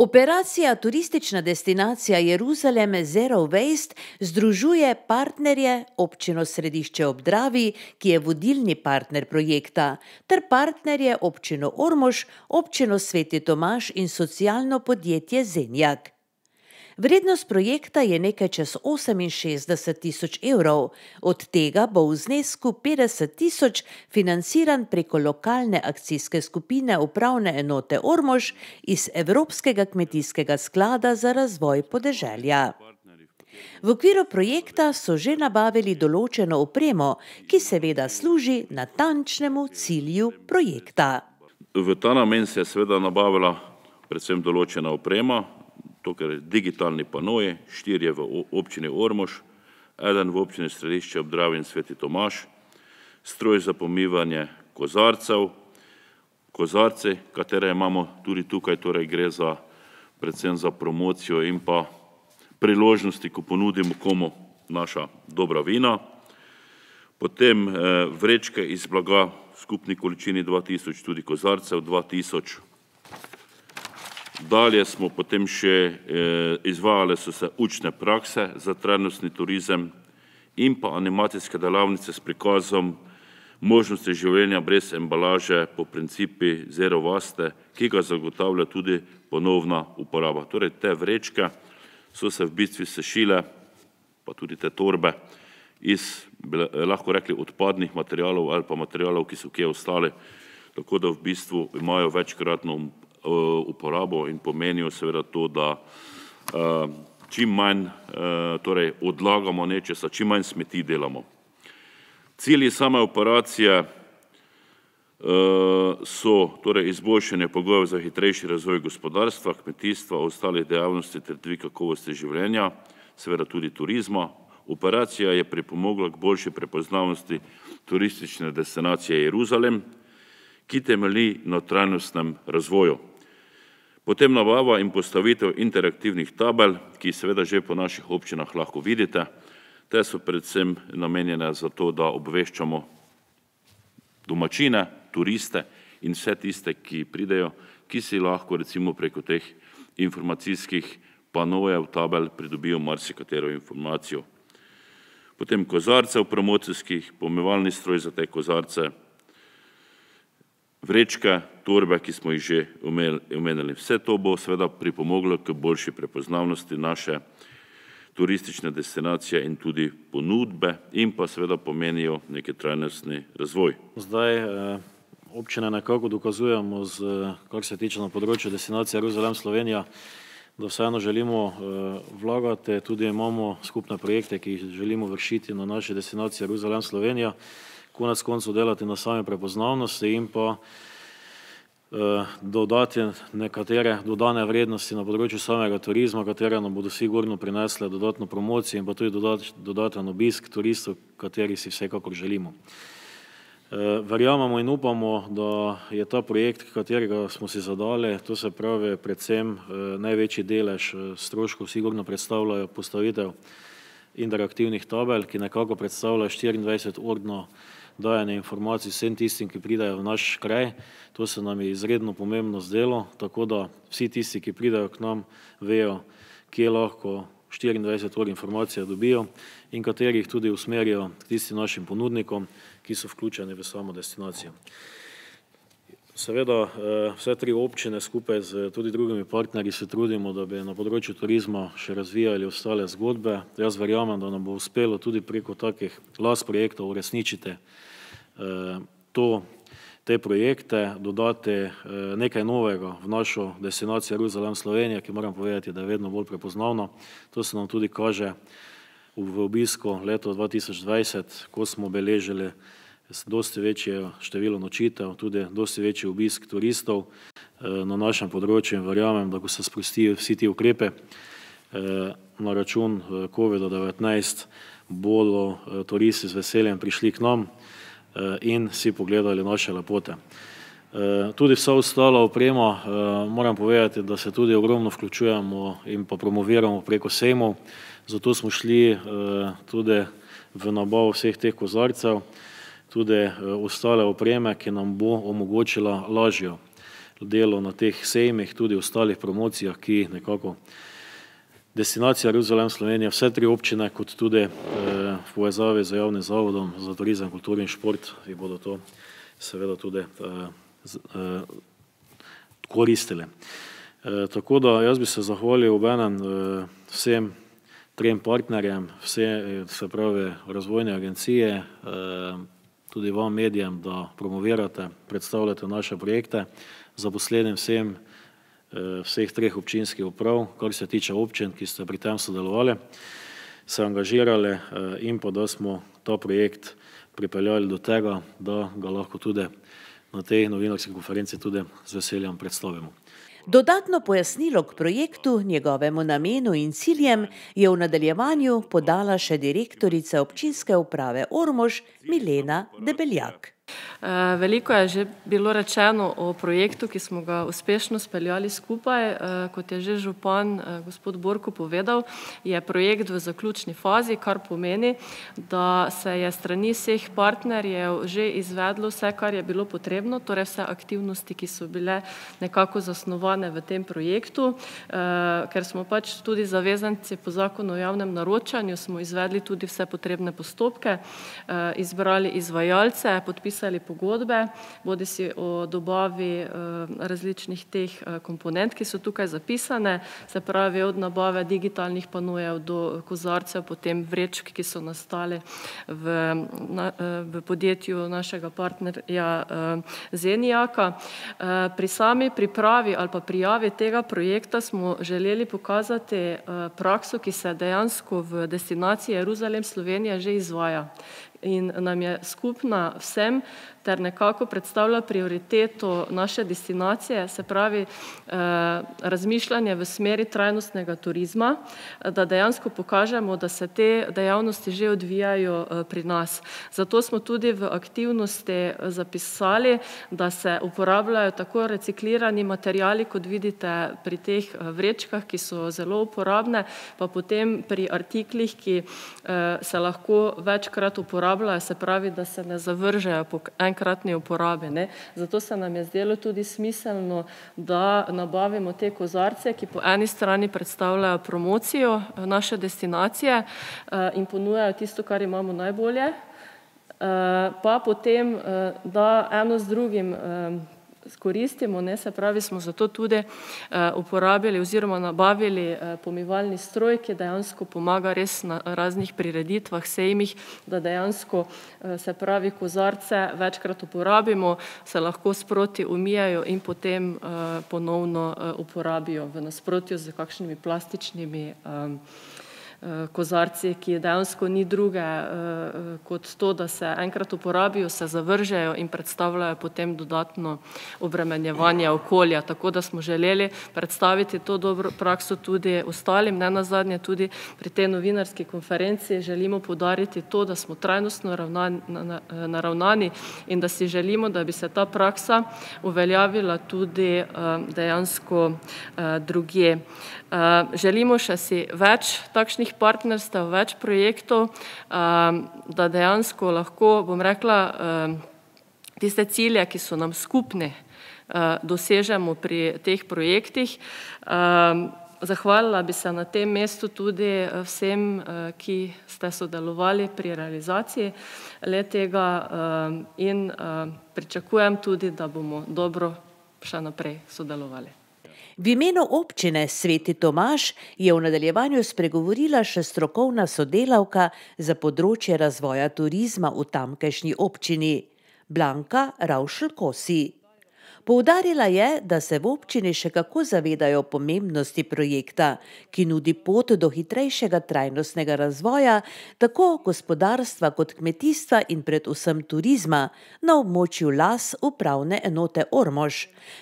Operacija turistična destinacija Jeruzalem Zero Waste združuje partnerje občino Središče Obdravi, ki je vodilni partner projekta, ter partnerje občino Ormož, občino Sveti Tomaš in socialno podjetje Zenjak. Vrednost projekta je nekaj čez 68 tisoč evrov, od tega bo v znesku 50 tisoč financiran preko lokalne akcijske skupine upravne enote Ormož iz Evropskega kmetijskega sklada za razvoj podeželja. V okviru projekta so že nabavili določeno opremo, ki seveda služi natančnemu cilju projekta. V ta namen se je seveda nabavila predvsem določena oprema, to, kar je digitalni panoje, štirje v občini Ormož, eden v občini Središče Obdrav in Sveti Tomaš, stroj za pomivanje kozarcev, kozarce, katere imamo tudi tukaj, torej gre za predvsem za promocijo in pa priložnosti, ko ponudimo komu naša dobra vina, potem eh, vrečke iz blaga v skupni količini 2000, tudi kozarcev 2000, Nadalje smo potem še eh, izvajale so se učne prakse za trenutni turizem in pa animacijske delavnice s prikazom možnosti življenja brez embalaže po principi zero waste, ki ga zagotavlja tudi ponovna uporaba. Torej, te vrečke so se v bistvu sešile, pa tudi te torbe, iz, eh, lahko rekli, odpadnih materialov ali pa materialov, ki so kje ostali, tako da v bistvu imajo večkratno uporabo Eh, uporabo in pomenijo seveda to, da eh, čim manj eh, torej odlagamo nečesa, čim manj smeti delamo. Cilji same operacije so torej izboljšanje pogojev za hitrejši razvoj gospodarstva, kmetijstva, ostalih dejavnosti ter dvi kakovosti življenja, seveda tudi turizma. Operacija je pripomogla k boljši prepoznavnosti turistične destinacije Jeruzalem, ki temelji na trajnostnem razvoju. Potem nabava in postavitev interaktivnih tabel, ki seveda že po naših občinah lahko vidite. Te so predvsem namenjene za to, da obveščamo domačine, turiste in vse tiste, ki pridejo, ki si lahko recimo preko teh informacijskih panojev tabel pridobijo marsikatero informacijo. Potem kozarce v promocijskih, pomivalni stroj za te kozarce, vrečke, torbe, ki smo jih že omenili. Vse to bo seveda pripomoglo k boljši prepoznavnosti naše turistične destinacije in tudi ponudbe in pa seveda pomenijo neki trajnostni razvoj. Zdaj eh, občine nekako dokazujemo, z, eh, kar se tiče na področju destinacije Jeruzalem Slovenija, da vseeno želimo eh, vlagati, tudi imamo skupne projekte, ki jih želimo vršiti na naši destinaciji Jeruzalem Slovenija, konec koncu delati na sami prepoznavnosti in pa Eh, dodati nekatere dodane vrednosti na področju samega turizma, katere nam bodo sigurno prinesle dodatno promocijo in pa tudi dodaten obisk turistov, kateri si vsekakor želimo. Eh, verjamemo in upamo, da je ta projekt, katerega smo si zadali, to se pravi predvsem eh, največji delež stroškov sigurno predstavljajo postavitev interaktivnih tabel, ki nekako predstavlja 24 ordno vrednosti dajanje informacij vsem tistim, ki pridajo v naš kraj. To se nam je izredno pomembno zdelo, tako da vsi tisti, ki pridajo k nam, vejo, kje lahko 24 ur informacije dobijo in katerih tudi usmerijo k tistim našim ponudnikom, ki so vključeni v samo destinacijo. Seveda eh, vse tri občine skupaj z tudi drugimi partnerji se trudimo, da bi na področju turizma še razvijali ostale zgodbe. Jaz verjamem, da nam bo uspelo tudi preko takih las projektov uresničiti eh, to, te projekte, dodati eh, nekaj novega v našo destinacijo Ruzalem Slovenija, ki moram povedati, da je vedno bolj prepoznavno. To se nam tudi kaže v obisko leto 2020, ko smo obeležili vse, dosti večje število nočitev, tudi dosti večji obisk turistov eh, na našem področju in verjamem, da ko se sprostijo vsi ti ukrepe eh, na račun eh, COVID-19, bodo turisti z veseljem prišli k nam in si pogledali naše lepote. Tudi vsa ostala oprema, moram povedati, da se tudi ogromno vključujemo in pa promoviramo preko sejmov, zato smo šli tudi v nabavo vseh teh kozarcev, tudi eh, ostale opreme, ki nam bo omogočila lažjo delo na teh sejmih, tudi ostalih promocijah, ki nekako destinacija Jeruzalem Slovenija, vse tri občine, kot tudi eh, v povezavi z javnim zavodom za turizem, kulturo in šport, ki bodo to seveda tudi eh, koristili. Tako da jaz bi se zahvalil obenem vsem trem partnerjem, vse, se pravi, razvojne agencije, tudi vam medijem, da promovirate, predstavljate naše projekte, zaposlenim vsem eh, vseh treh občinskih uprav, kar se tiče občin, ki ste pri tem sodelovali, se angažirali eh, in pa da smo ta projekt pripeljali do tega, da ga lahko tudi na tej novinarski konferenci tudi z veseljem predstavimo. Dodatno pojasnilo k projektu, njegovemu namenu in ciljem je v nadaljevanju podala še direktorica občinske uprave Ormož Milena Debeljak. Eh, veliko je že bilo rečeno o projektu, ki smo ga uspešno speljali skupaj. Eh, kot je že župan eh, gospod Borko povedal, je projekt v zaključni fazi, kar pomeni, da se je strani vseh partnerjev že izvedlo vse, kar je bilo potrebno, torej vse aktivnosti, ki so bile nekako zasnovane v tem projektu, ker smo pač tudi zavezanci po zakonu o javnem naročanju, smo izvedli tudi vse potrebne postopke, izbrali izvajalce, podpisali podpisali pogodbe, bodi si o dobavi eh, različnih teh eh, komponent, ki so tukaj zapisane, se pravi od nabave digitalnih panujev do kozarcev, potem vrečk, ki so nastali v, na, eh, v podjetju našega partnerja Zenijaka. Pri sami pripravi ali pa prijavi tega projekta smo želeli pokazati prakso, ki se dejansko v destinaciji Jeruzalem Slovenija že izvaja in nam je skupna vsem, ter nekako predstavlja prioriteto naše destinacije, se pravi eh, razmišljanje v smeri trajnostnega turizma, da dejansko pokažemo, da se te dejavnosti že odvijajo eh, pri nas. Zato smo tudi v aktivnosti eh, zapisali, da se uporabljajo tako reciklirani materijali, kot vidite pri teh vrečkah, ki so zelo uporabne, pa potem pri artiklih, ki se lahko večkrat uporabljajo, se pravi, da se ne zavržejo po enkrat enkratni uporabi. Ne. Zato se nam je zdelo tudi smiselno, da nabavimo te kozarce, ki po eni strani predstavljajo promocijo eh, naše destinacije eh, in ponujajo tisto, kar imamo najbolje, eh, pa potem, da eno s drugim koristimo, ne se pravi, smo zato tudi eh, uporabili oziroma nabavili eh, pomivalni stroj, ki dejansko pomaga res na raznih prireditvah, sejmih, da dejansko eh, se pravi, kozarce večkrat uporabimo, se lahko sproti umijajo in potem ponovno uporabijo v nasprotju z kakšnimi plastičnimi um, kozarci, ki dejansko ni druge eh, kot to, da se enkrat uporabijo, se zavržejo in predstavljajo potem dodatno obremenjevanje okolja. Tako da smo želeli predstaviti to dobro prakso tudi ostalim. Ne nazadnje, tudi pri tej novinarski konferenciji želimo podariti to, da smo trajnostno naravnani in da si želimo, da bi se ta praksa uveljavila tudi eh, dejansko eh, drugje. Eh, želimo še si več takšnih partnerstev, več projektov, eh, da dejansko lahko, bom rekla, eh, tiste cilje, ki so nam skupni, dosežemo pri teh projektih. Zahvalila bi se na tem mestu tudi vsem, ki ste sodelovali pri realizaciji letega in pričakujem tudi, da bomo dobro še naprej sodelovali. V imenu občine Sveti Tomaž je v nadaljevanju spregovorila še strokovna sodelavka za področje razvoja turizma v tamkajšnji občini, Blanka Raušl Kosi. Poudarila je, da se v občini še kako zavedajo pomembnosti projekta, ki nudi pot do hitrejšega trajnostnega razvoja tako gospodarstva kot kmetijstva in predvsem turizma na območju las upravne enote Ormož,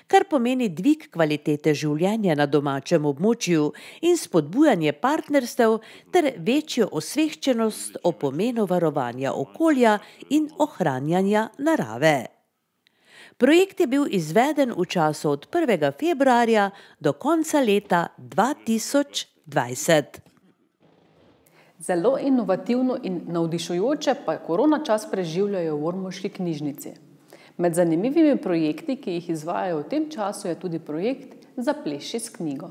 kar pomeni dvig kvalitete življenja na domačem območju in spodbujanje partnerstev ter večjo osveščenost o pomenu varovanja okolja in ohranjanja narave. Projekt je bil izveden v času od 1. februarja do konca leta 2020. Zelo inovativno in navdišujoče pa korona čas preživljajo v Ormoški knjižnici. Med zanimivimi projekti, ki jih izvajajo v tem času, je tudi projekt za pleši s knjigo.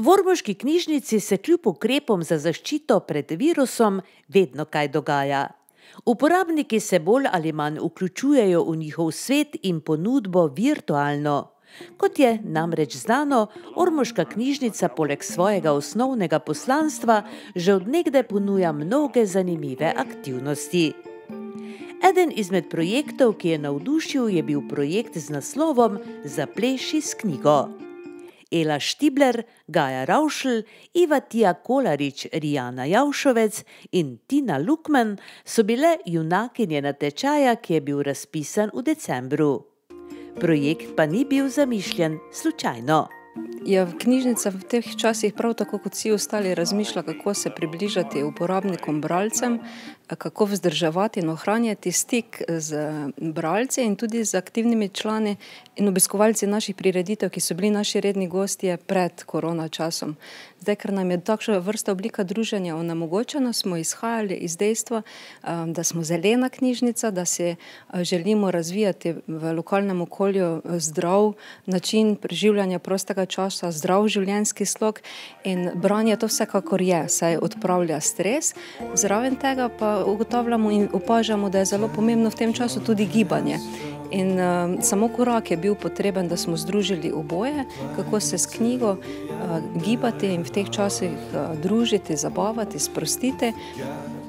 V Ormoški knjižnici se kljub ukrepom za zaščito pred virusom vedno kaj dogaja. Uporabniki se bolj ali manj vključujejo v njihov svet in ponudbo virtualno. Kot je namreč znano, Ormoška knjižnica poleg svojega osnovnega poslanstva že odnegde ponuja mnoge zanimive aktivnosti. Eden izmed projektov, ki je navdušil, je bil projekt z naslovom Zapleši s knjigo. Ela Štibler, Gaja Raušl, Iva Tija Kolarič, Rijana Javšovec in Tina Lukman so bile junakinje na tečaja, ki je bil razpisan v decembru. Projekt pa ni bil zamišljen slučajno. Ja, knjižnica v teh časih, prav tako kot vsi ostali, razmišlja, kako se približati uporabnikom, bralcem, kako vzdrževati in ohranjati stik z bralci in tudi z aktivnimi člani in obiskovalci naših prireditev, ki so bili naši redni gostje pred korona časom. Zdaj, ker nam je takšna vrsta oblika druženja onemogočena, smo izhajali iz dejstva, um, da smo zelena knjižnica, da se uh, želimo razvijati v lokalnem okolju uh, zdrav način preživljanja prostega časa, zdrav življenjski slog in branje to vsekakor je, saj odpravlja stres, zraven tega pa ugotavljamo in opažamo, da je zelo pomembno v tem času tudi gibanje. In uh, samo korak je bil potreben, da smo združili oboje, kako se s knjigo uh, gibati in v teh časih uh, družiti, zabavati, sprostiti.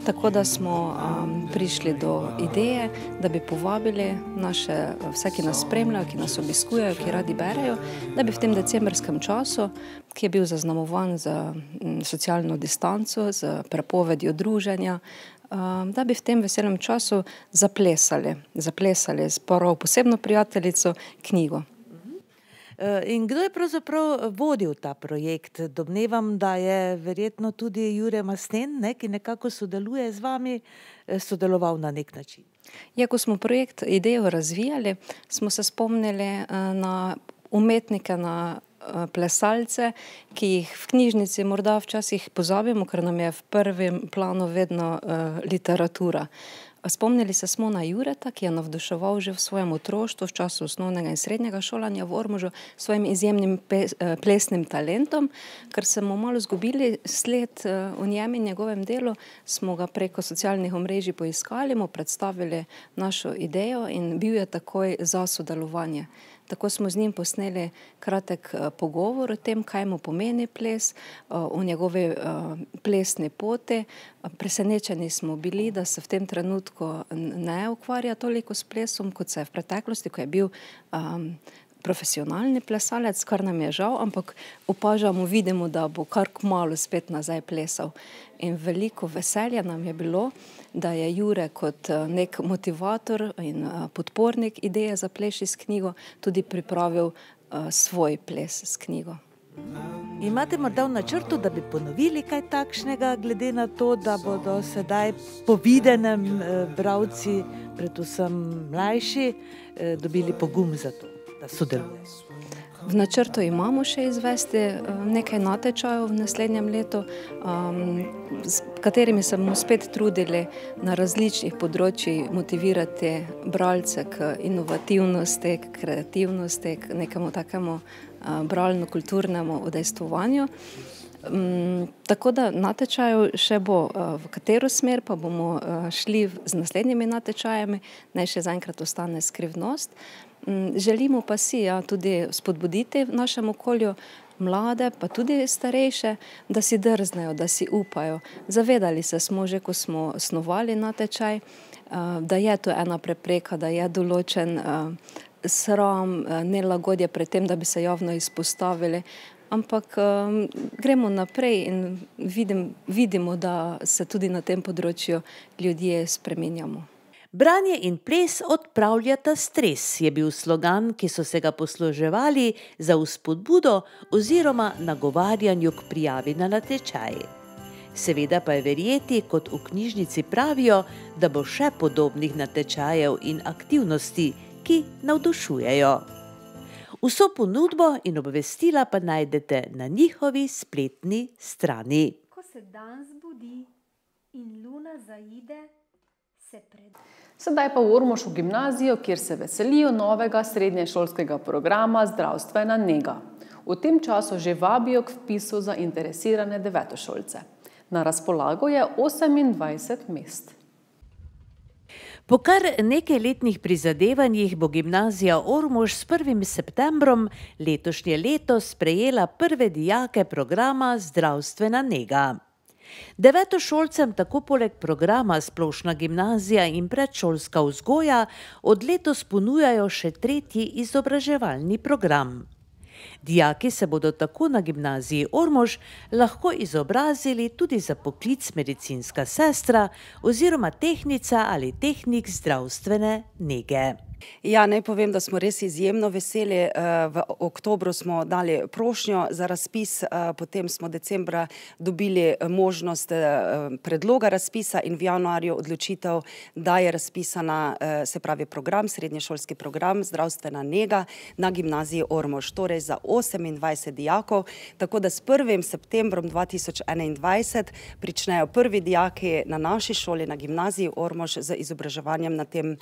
Tako da smo um, prišli do ideje, da bi povabili naše, uh, vse, ki nas spremljajo, ki nas obiskujejo, ki radi berejo, da bi v tem decembrskem času, ki je bil zaznamovan z mm, socialno distanco, z prepovedjo druženja, uh, Ehm, da bi v tem veselem času zaplesali, zaplesali s porovo posebno prijateljico knjigo. Mhm. Eh, in kdo je pravzaprav eh, vodil ta projekt? Domnevam, da je verjetno tudi Jure Masten, ne, ki nekako sodeluje z vami, eh, sodeloval na nek način. Ja, ko smo projekt idejo razvijali, smo se spomnili na umetnike na Eh, plesalce, ki jih v knjižnici morda včasih pozabimo, ker nam je v prvem planu vedno eh, literatura. Spomnili se smo na Jureta, ki je navduševal že v svojem otroštvu, v času osnovnega in srednjega šolanja v Ormužu, s svojim izjemnim eh, plesnim talentom. Ker smo malo izgubili sled v njem in njegovem delu, smo ga preko socialnih omrežij poiskali, mu predstavili našo idejo in bil je takoj za sodelovanje. Tako smo z njim posneli kratek eh, pogovor o tem, kaj mu pomeni ples, eh, o njegove eh, plesne pote. Presenečeni smo bili, da se v tem trenutku ne ukvarja toliko s plesom, kot se je v preteklosti, ko je bil profesionalni plesalec, kar nam je žal, ampak opažamo, vidimo, da bo kar kmalo spet nazaj plesal. In veliko veselja nam je bilo, da je Jure kot eh, nek motivator in eh, podpornik ideje za pleši s knjigo tudi pripravil eh, svoj ples s knjigo. Imate morda v načrtu, da bi ponovili kaj takšnega, glede na to, da bodo sedaj po videnem bravci, predvsem mlajši, dobili pogum za to? da sodeluje. V načrtu imamo še izvesti eh, nekaj natečajev v naslednjem letu, ehm, s katerimi se bomo spet trudili na različnih področjih motivirati bralce k inovativnosti, k kreativnosti, k nekemu takemu eh, bralno-kulturnemu udejstvovanju. Mm, tako da natečajo še bo, eh, v katero smer pa bomo šli z naslednjimi natečajami, naj še zaenkrat ostane skrivnost. Mm, želimo pa si ja, tudi spodbuditi v našem okolju mlade, pa tudi starejše, da si drznajo, da si upajo. Zavedali se smo že, ko smo osnovali natečaj, eh, da je to ena prepreka, da je določen eh, sram, eh, nelagodje pred tem, da bi se javno izpostavili. Ampak um, gremo naprej in vidim, vidimo, da se tudi na tem področju ljudje spremenjamo. Branje in ples odpravljata stres, je bil slogan, ki so se ga posluževali za vzpodbudo oziroma nagovarjanju k prijavi na natečaj. Seveda pa je verjeti, kot v knjižnici pravijo, da bo še podobnih natečajev in aktivnosti, ki navdušujejo. Vso ponudbo in obvestila pa najdete na njihovi spletni strani. Ko se dan zbudi in luna zaide, Sedaj pa v Ormošu gimnazijo, kjer se veselijo novega srednješolskega programa Zdravstvena nega. V tem času že vabijo k vpisu za interesirane devetošolce. Na razpolago je 28 mest. Po kar nekaj letnih prizadevanjih bo gimnazija Ormož s 1. septembrom letošnje leto sprejela prve dijake programa Zdravstvena nega. Devetošolcem tako poleg programa Splošna gimnazija in predšolska vzgoja od letos ponujajo še tretji izobraževalni program. Dijaki se bodo tako na gimnaziji Ormož lahko izobrazili tudi za poklic medicinska sestra oziroma tehnica ali tehnik zdravstvene nege. Ja, naj povem, da smo res izjemno veseli. Eh, v oktobru smo dali prošnjo za razpis, eh, potem smo decembra dobili eh, možnost predloga razpisa in v januarju odločitev, da je razpisana, se pravi, program, srednješolski program zdravstvena nega na gimnaziji Ormož, torej za 28 dijakov. Tako da s 1. septembrom 2021 pričnejo prvi dijaki na naši šoli, na gimnaziji Ormož, z izobraževanjem na tem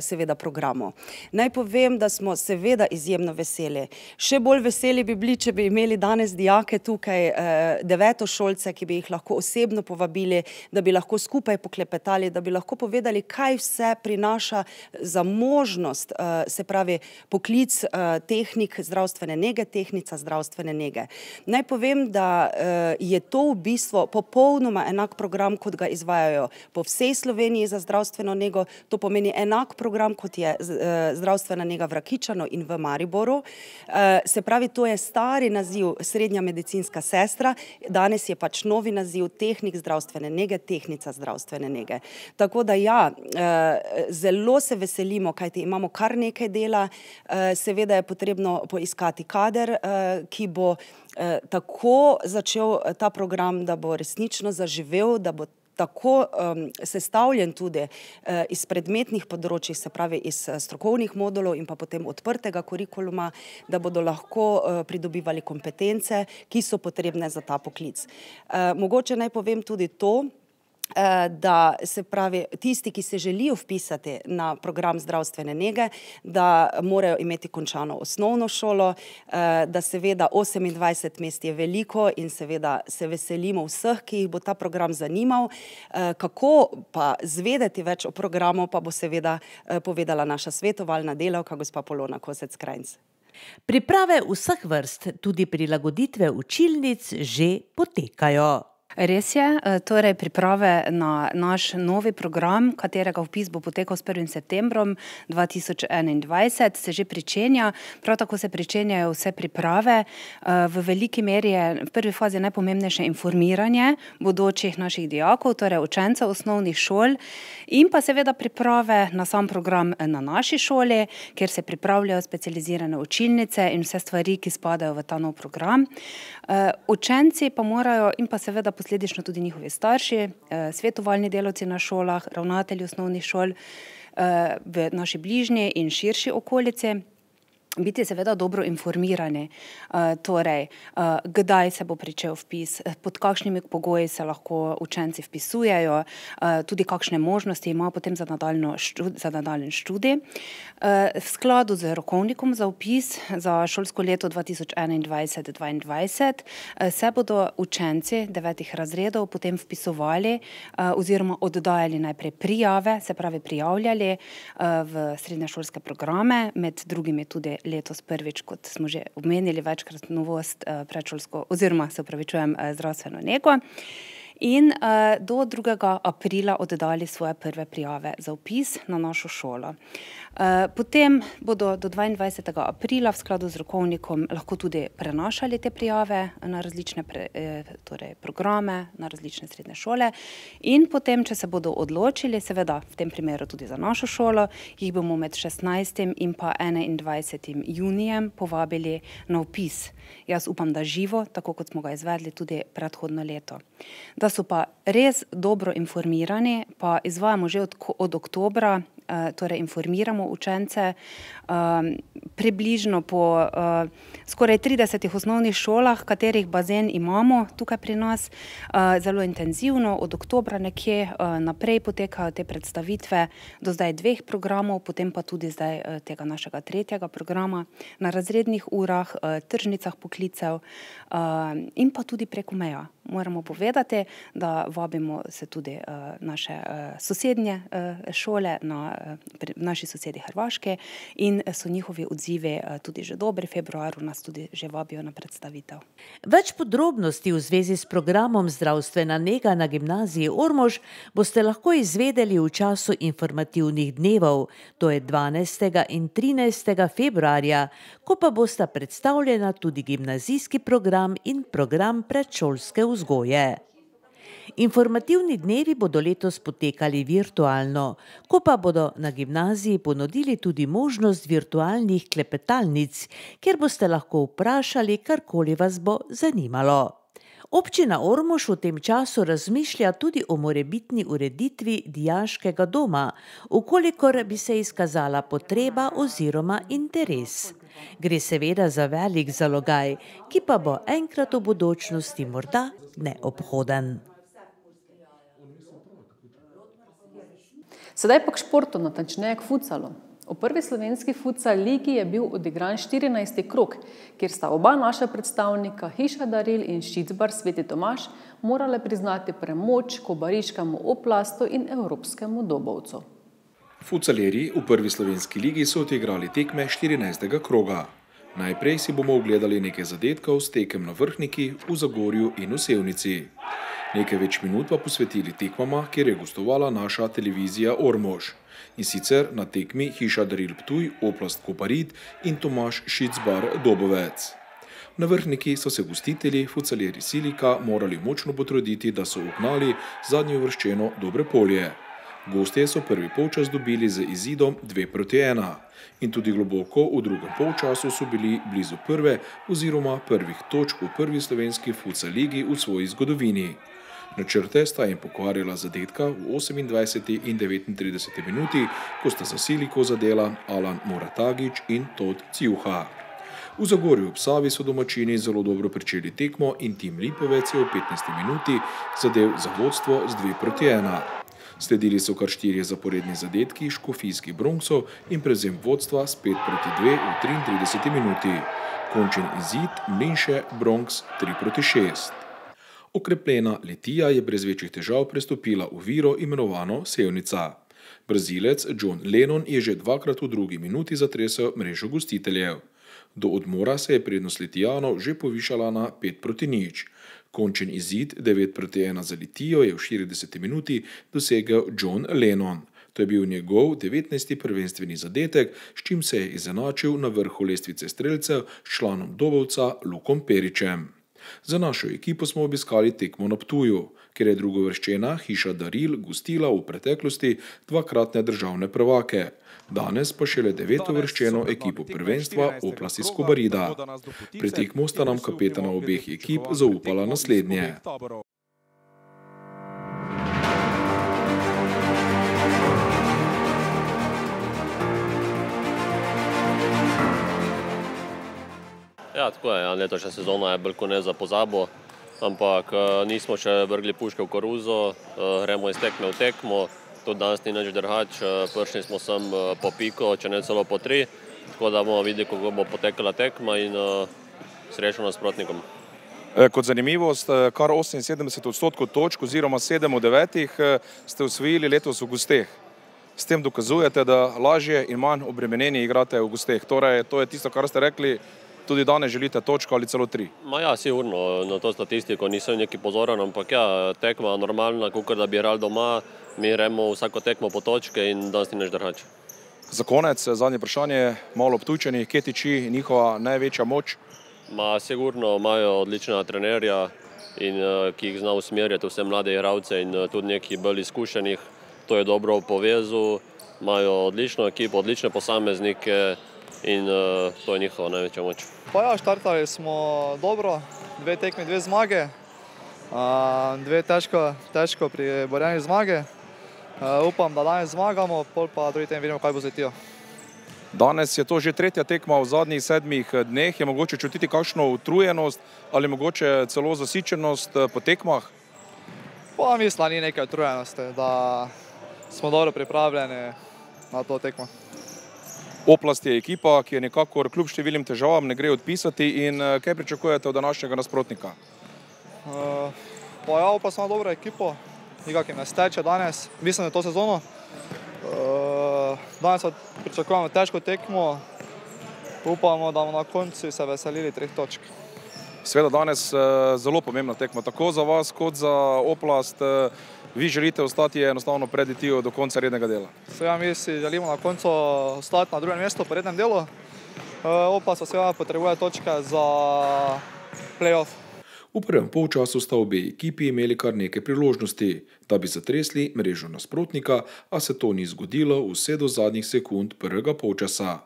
seveda programu igramo. Naj povem, da smo seveda izjemno veseli. Še bolj veseli bi bili, če bi imeli danes dijake tukaj, eh, deveto šolce, ki bi jih lahko osebno povabili, da bi lahko skupaj poklepetali, da bi lahko povedali, kaj vse prinaša za možnost, eh, se pravi, poklic eh, tehnik zdravstvene nege, tehnica zdravstvene nege. Naj povem, da je to v bistvu popolnoma enak program, kot ga izvajajo po vsej Sloveniji za zdravstveno nego. To pomeni enak program, kot je Eh, zdravstvena njega v Rakičano in v Mariboru. Eh, se pravi, to je stari naziv srednja medicinska sestra, danes je pač novi naziv tehnik zdravstvene njege, tehnica zdravstvene njege. Tako da ja, eh, zelo se veselimo, kajti imamo kar nekaj dela, seveda je potrebno poiskati kader, ki bo tako začel ta program, da bo resnično zaživel, da bo tako um, sestavljen tudi uh, iz predmetnih področji, se pravi iz eh, strokovnih modulov in pa potem odprtega kurikuluma, da bodo lahko uh, pridobivali kompetence, ki so potrebne za ta poklic. Uh, mogoče naj povem tudi to, Eh, da se pravi, tisti, ki se želijo vpisati na program zdravstvene nege, da morajo imeti končano osnovno šolo, eh, da seveda 28 mest je veliko in seveda se veselimo vseh, ki jih bo ta program zanimal. Eh, kako pa zvedeti več o programu, pa bo seveda povedala naša svetovalna delavka, gospa Polona Kosec-Krajnc. Priprave vseh vrst, tudi prilagoditve učilnic, že potekajo. Res je, eh, torej priprave na naš novi program, katerega vpis bo potekal s 1. septembrom 2021, se že pričenja. Prav tako se pričenjajo vse priprave. Eh, v veliki meri je v prvi fazi najpomembnejše informiranje bodočih naših dijakov, torej učencev osnovnih šol in pa seveda priprave na sam program eh, na naši šoli, kjer se pripravljajo specializirane učilnice in vse stvari, ki spadajo v ta nov program. Učenci pa morajo in pa seveda posledično tudi njihovi starši, eh, svetovalni delavci na šolah, ravnatelji osnovnih šol, eh, v naši bližnji in širši okolici biti seveda dobro informirani, eh, torej, eh, kdaj se bo pričel vpis, eh, pod kakšnimi pogoji se lahko učenci vpisujejo, tudi kakšne možnosti imajo potem za nadaljno študi, za nadaljen študij. V skladu z rokovnikom za vpis za šolsko leto 2021-2022 se bodo učenci devetih razredov potem vpisovali oziroma oddajali najprej prijave, se pravi prijavljali v srednješolske programe, med drugimi tudi letos prvič, kot smo že omenili, večkrat novost eh, prečolsko oziroma se upravičujem eh, zdravstveno nego. In uh, do 2. aprila oddali svoje prve prijave za upis na našo šolo. Uh, Eh, potem bodo do 22. aprila v skladu z rokovnikom lahko tudi prenašali te prijave na različne pre, eh, torej programe, na različne srednje šole in potem, če se bodo odločili, seveda v tem primeru tudi za našo šolo, jih bomo med 16. in pa 21. junijem povabili na opis. Jaz upam, da živo, tako kot smo ga izvedli tudi predhodno leto. Da so pa res dobro informirani, pa izvajamo že od, od oktobra Eh, torej informiramo učence. Eh, približno po eh, skoraj 30 osnovnih šolah, katerih bazen imamo tukaj pri nas, zelo intenzivno, od oktobra nekje naprej potekajo te predstavitve, do zdaj dveh programov, potem pa tudi zdaj tega našega tretjega programa na razrednih urah, tržnicah poklicev in pa tudi preko meja moramo povedati, da vabimo se tudi uh, naše uh, sosednje uh, šole, na, pri, naši sosedi Hrvaške in so njihovi odzivi uh, tudi že dobri. V februarju nas tudi že vabijo na predstavitev. Več podrobnosti v zvezi s programom zdravstvena nega na gimnaziji Ormož boste lahko izvedeli v času informativnih dnevov, to je 12. in 13. februarja, ko pa bosta predstavljena tudi gimnazijski program in program predšolske vzgoje vzgoje. Informativni dnevi bodo letos potekali virtualno, ko pa bodo na gimnaziji ponudili tudi možnost virtualnih klepetalnic, kjer boste lahko vprašali, karkoli vas bo zanimalo. Občina Ormož v tem času razmišlja tudi o morebitni ureditvi dijaškega doma, ukolikor bi se izkazala potreba oziroma interes. Gre seveda za velik zalogaj, ki pa bo enkrat v bodočnosti morda neobhoden. Sedaj pa k športu, natančneje k futsalu. V prvi slovenski futsal ligi je bil odigran 14. krok, kjer sta oba naša predstavnika, Hiša Daril in Šicbar Sveti Tomaš, morale priznati premoč kobariškemu oplastu in evropskemu dobovcu. Futsalerji v prvi slovenski ligi so odigrali tekme 14. kroga. Najprej si bomo ogledali nekaj zadetkov s tekem na vrhniki, v Zagorju in v Sevnici. Nekaj več minut pa posvetili tekmama, kjer je gostovala naša televizija Ormož in sicer na tekmi Hiša Daril Ptuj, Oplast Koparit in Tomaš Šicbar Dobovec. Na vrhniki so se gostitelji Fucaljeri Silika morali močno potruditi, da so ugnali zadnjo vrščeno dobre polje. Gostje so prvi polčas dobili z izidom 2 proti 1 in tudi globoko v drugem polčasu so bili blizu prve oziroma prvih točk v prvi slovenski futsaligi v svoji zgodovini. Načrte sta jim pokvarila zadetka v 28 in 39 minuti, ko sta za siliko zadela Alan Moratagič in Todd Ciuha. V Zagorju ob Savi so domačini zelo dobro pričeli tekmo in Tim Lipovec je v 15 minuti zadev za vodstvo z 2 proti 1. Sledili so kar štirje zaporedni zadetki škofijskih bronksov in prevzem vodstva s 5 proti 2 v 33 minuti. Končen izid, mlinše, bronks 3 proti 6. Okrepljena Letija je brez večjih težav prestopila v viro imenovano Sevnica. Brazilec John Lennon je že dvakrat v drugi minuti zatresel mrežo gostiteljev. Do odmora se je prednost Litijanov že povišala na 5 proti nič. Končen izid 9 proti 1 za Litijo je v 40 minuti dosegel John Lennon. To je bil njegov 19. prvenstveni zadetek, s čim se je izenačil na vrhu lestvice streljcev s članom Dobovca Lukom Peričem. Za našo ekipo smo obiskali tekmo na Ptuju, kjer je drugovrščena hiša Daril gostila v preteklosti dvakratne državne prvake. Danes pa šele devetovrščeno ekipo prvenstva Oplas iz Kobarida. Pri tekmu sta nam kapetana obeh ekip zaupala naslednje. Ja, tako je. Ja, Letošnja sezona je bolj kot ne za pozabo, ampak eh, nismo še vrgli puške v koruzo, eh, gremo iz tekme v tekmo. Tudi danes ni več drhač, eh, prišli smo sem po piko, če ne celo po tri, tako da bomo videli, kako bo potekala tekma in srečno nasprotnikom. Kot zanimivost, kar 78 odstotkov točk oziroma 7 od 9 ste usvojili letos v gusteh. S tem dokazujete, da lažje in manj obremenjeni igrate v gusteh. Torej, to je tisto, kar ste rekli, tudi danes želite točko ali celo tri? Ma ja, sigurno, na to statistiko nisem neki pozoren, ampak ja, tekma je normalna, kot da bi igrali doma, mi gremo vsako tekmo po točke in danes ni več drhač. Za konec, zadnje vprašanje, malo obtučeni, kje tiči njihova največja moč? Ma, sigurno imajo odlična trenerja, in, eh, ki jih zna usmerjati vse mlade igralce in eh, tudi neki bolj izkušenih. To je dobro povezu, imajo odlično ekipo, odlične posameznike, in uh, to je njihova največja moč. Pa ja, štartali smo dobro, dve tekme, dve zmage, uh, dve težko, težko pri borjanju zmage. Uh, upam, da danes zmagamo, pol pa drugi tem vidimo, kaj bo zletijo. Danes je to že tretja tekma v zadnjih sedmih eh, dneh. Je mogoče čutiti kakšno utrujenost ali mogoče celo zasičenost eh, po tekmah? Po mislih ni neke utrujenosti, da smo dobro pripravljeni na to tekmo. Oplast je ekipa, ki je nekako kljub številnim težavam ne gre odpisati in eh, kaj pričakujete od današnjega nasprotnika? Uh, ja, Oplast ima dobro ekipo, nikakaj ne steče danes, mislim, da je to sezono. Uh, danes pričakujemo težko tekmo, upamo, da bomo na koncu se veselili treh točk. Sveda danes zelo pomembna tekma, tako za vas kot za Oplast. Uh, vi želite ostati enostavno pred ITU do konca rednega dela? Seveda ja, mi si želimo na koncu ostati na drugem mestu, prednem delu. Eh, Opa so seveda ja potrebuje točke za playoff. V prvem polčasu sta obe ekipi imeli kar neke priložnosti, da bi zatresli mrežo nasprotnika, a se to ni zgodilo vse do zadnjih sekund prvega polčasa.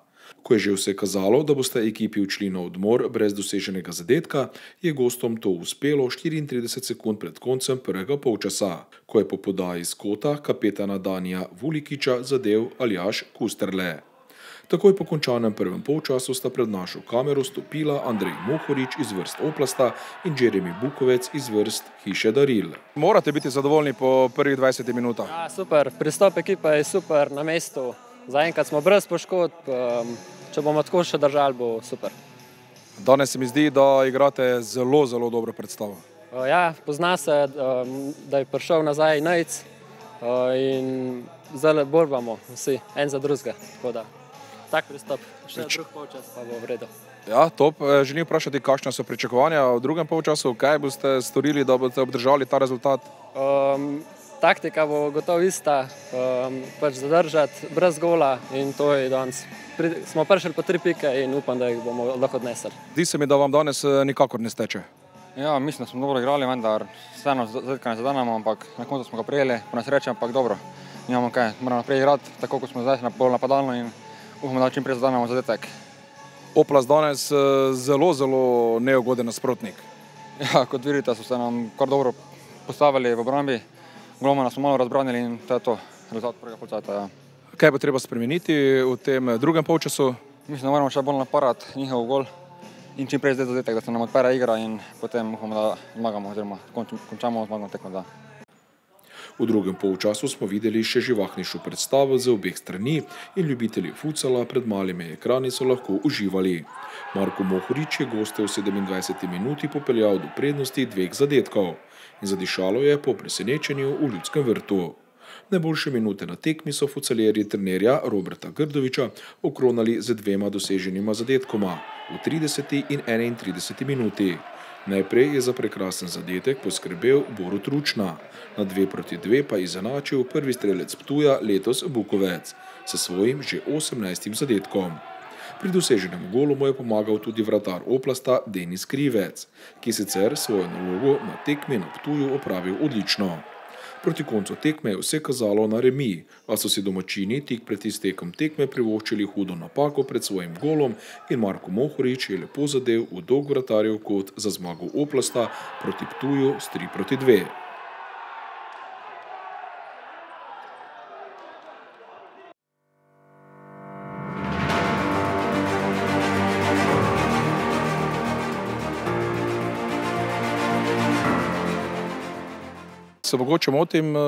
Ko je že vse kazalo, da boste ekipi učili na odmor brez doseženega zadetka, je gostom to uspelo 34 sekund pred koncem prvega polčasa, ko je po podaji iz kota kapetana Danija Vulikiča zadev Aljaš Kusterle. Takoj po končanem prvem polčasu sta pred našo kamero stopila Andrej Mohorič iz vrst Oplasta in Jeremy Bukovec iz vrst Hiše Daril. Morate biti zadovoljni po prvih 20 minutah. Ja, super, pristop ekipe je super na mestu zaenkrat smo brez poškodb, če bomo tako še držali, bo super. Danes se mi zdi, da igrate zelo, zelo dobro predstavo. Ja, pozna se, da je prišel nazaj Nec in zelo borbamo vsi, en za drugega. Tak pristop, še Prič... drug polčas pa bo vredo. Ja, top. Eh, želim vprašati, kakšne so pričakovanja v drugem polčasu, kaj boste storili, da boste obdržali ta rezultat? Um, taktika bo gotovo ista, um, pač zadržati brez gola in to je danes. Pri, smo prišli po tri pike in upam, da jih bomo lahko odnesli. Zdi se mi, da vam danes eh, nikakor ne steče. Ja, mislim, da smo dobro igrali, vendar vseeno zadetka ne zadanemo, ampak na koncu smo ga prijeli, po nasreče, ampak dobro. Imamo kaj, moramo naprej igrati, tako kot smo zdaj na pol napadalno in upamo, da čim prej zadanemo zadetek. Oplas danes eh, zelo, zelo neugoden nasprotnik. Ja, kot vidite, so se nam kar dobro postavili v obrambi. Glomana smo malo razbranili in to je to, rezultat prvega polcata. Ja. Kaj bo treba spremeniti v tem drugem polčasu? Mislim, da moramo še bolj naparati njihov gol in čim prej zdaj zadetek, da se nam odpere igra in potem upamo, da zmagamo oziroma končamo zmagno tekmo. V drugem polčasu smo videli še živahnejšo predstavo z obeh strani in ljubitelji futsala pred malimi ekrani so lahko uživali. Marko Mohorič je goste v 27. minuti popeljal do prednosti dveh zadetkov. Zadišalo je po presenečenju v ljudskem vrtu. Najboljše minute na tekmi so fucelerji trenerja Roberta Grdoviča okronali z dvema doseženima zadetkoma v 30 in 31 minuti. Najprej je za prekrasen zadetek poskrbel Borut Ručna, na dve proti dve pa je izenačil prvi strelec Ptuja letos Bukovec s svojim že 18 zadetkom. Pri doseženem golu mu je pomagal tudi vratar oplasta Denis Krivec, ki sicer svojo nalogo na tekme na Ptuju opravil odlično. Proti koncu tekme je vse kazalo na remi, a so si domačini tik pred iztekom tekme privoščili hudo napako pred svojim golom in Marko Mohorič je lepo zadev v dolg vratarjev kot za zmago oplasta proti Ptuju s 3 proti 2. se mogoče motim, eh,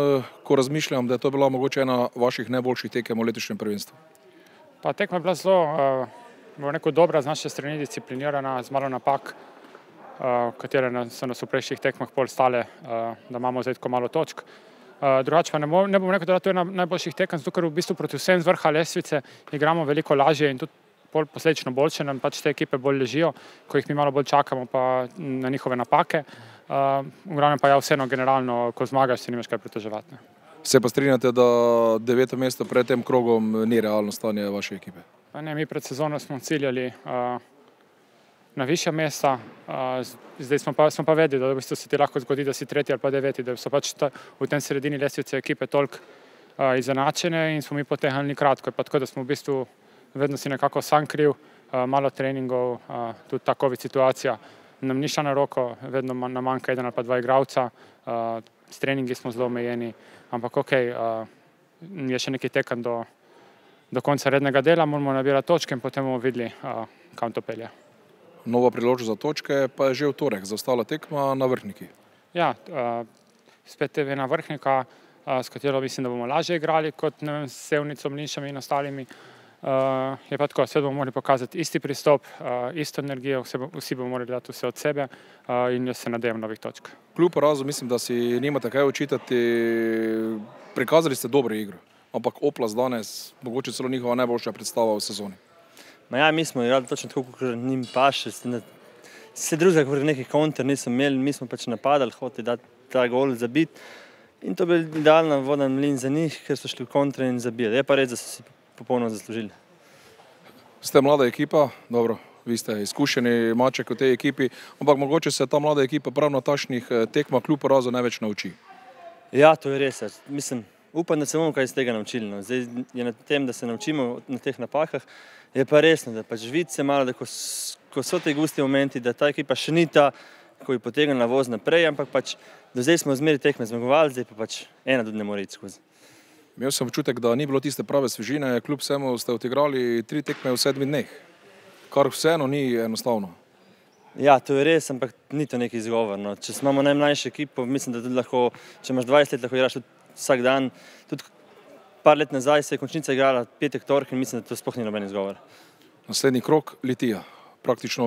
ko razmišljam, da je to bila mogoče ena vaših najboljših tekem v letošnjem prvenstvu? Pa tekma je bila zelo uh, dobra z naše strani, disciplinirana, z malo napak, uh, katere so nas v prejšnjih tekmah pol stale, uh, da imamo zdaj tako malo točk. Uh, drugače pa ne, bo, ne bom rekel, da je to ena najboljših tekem, zato ker v bistvu proti vsem z vrha lesvice igramo veliko lažje in tudi pol posledično boljše, nam pač te ekipe bolj ležijo, ko jih mi malo bolj čakamo na njihove napake. Uh, v glavnem pa je ja vseeno generalno, ko zmagaš, se nimaš kaj pritoževati. Se pa strinjate, da deveto mesto pred tem krogom ni realno stanje vaše ekipe? Ne, mi pred sezono smo ciljali uh, na višja mesta, uh, zdaj smo pa, smo pa vedeli, da v bistvu se ti lahko zgodi, da si tretji ali pa deveti, da so pač ta, v tem sredini lestvice ekipe toliko uh, izenačene in smo mi potehnili kratko. Tako da smo v bistvu vedno si nekako sam kriv, eh, malo treningov, eh, tudi tako je situacija. Nam ni šla na roko, vedno nam manjka ena ali pa dva igralca, eh, s treningi smo zelo omejeni, ampak ok, je še nekaj tekem do, do konca rednega dela, moramo nabirati točke in potem bomo videli, kam to pelje. Nova priložnost za točke pa je že v torek, zaostala tekma na vrhniki. Ja, spet TV na vrhnika, s katero mislim, da bomo lažje igrali kot vem, s Sevnico, Mlinšami in ostalimi uh, je pa tako, vse bomo morali pokazati isti pristop, uh, isto energijo, vse, vsi bomo morali dati vse od sebe uh, in jaz se nadejam novih točk. Kljub porazu mislim, da si nimate kaj očitati, prikazali ste dobro igro, ampak oplas danes, mogoče celo njihova najboljša predstava v sezoni. Ma ja, mi smo igrali točno tako, kot jim paše. Vse druge, kot je neki kontor, nismo imeli, mi smo pač napadali, hoti da ta gol zabiti. In to je bil idealen voden mlin za njih, ker so šli v kontor in zabili. Je pa res, da so si popolnoma zaslužili. Ste mlada ekipa, dobro, vi ste izkušeni maček v tej ekipi, ampak mogoče se ta mlada ekipa prav na tašnih eh, tekma kljub porazu največ nauči. Ja, to je res. Ja. Mislim, upam, da se bomo kaj iz tega naučili. No. Zdaj je na tem, da se naučimo na teh napakah, je pa resno, da pač vidi se malo, da ko, ko so te gusti momenti, da ta ekipa še ni ta, ko je potegnila voz naprej, ampak pač do zdaj smo zmeri tekme zmagovali, zdaj pa pač ena tudi ne more iti skozi. Imel sem občutek, da ni bilo tiste prave svežine, kljub vsemu ste odigrali tri tekme v sedmih dneh, kar vseeno ni enostavno. Ja, to je res, ampak ni to neki izgovor. No. Če imamo najmlajšo ekipo, mislim, da tudi lahko, če imaš 20 let, lahko igraš vsak dan. Tudi par let nazaj se je končnica igrala petek torek in mislim, da to sploh ni noben izgovor. Naslednji krok letija. Praktično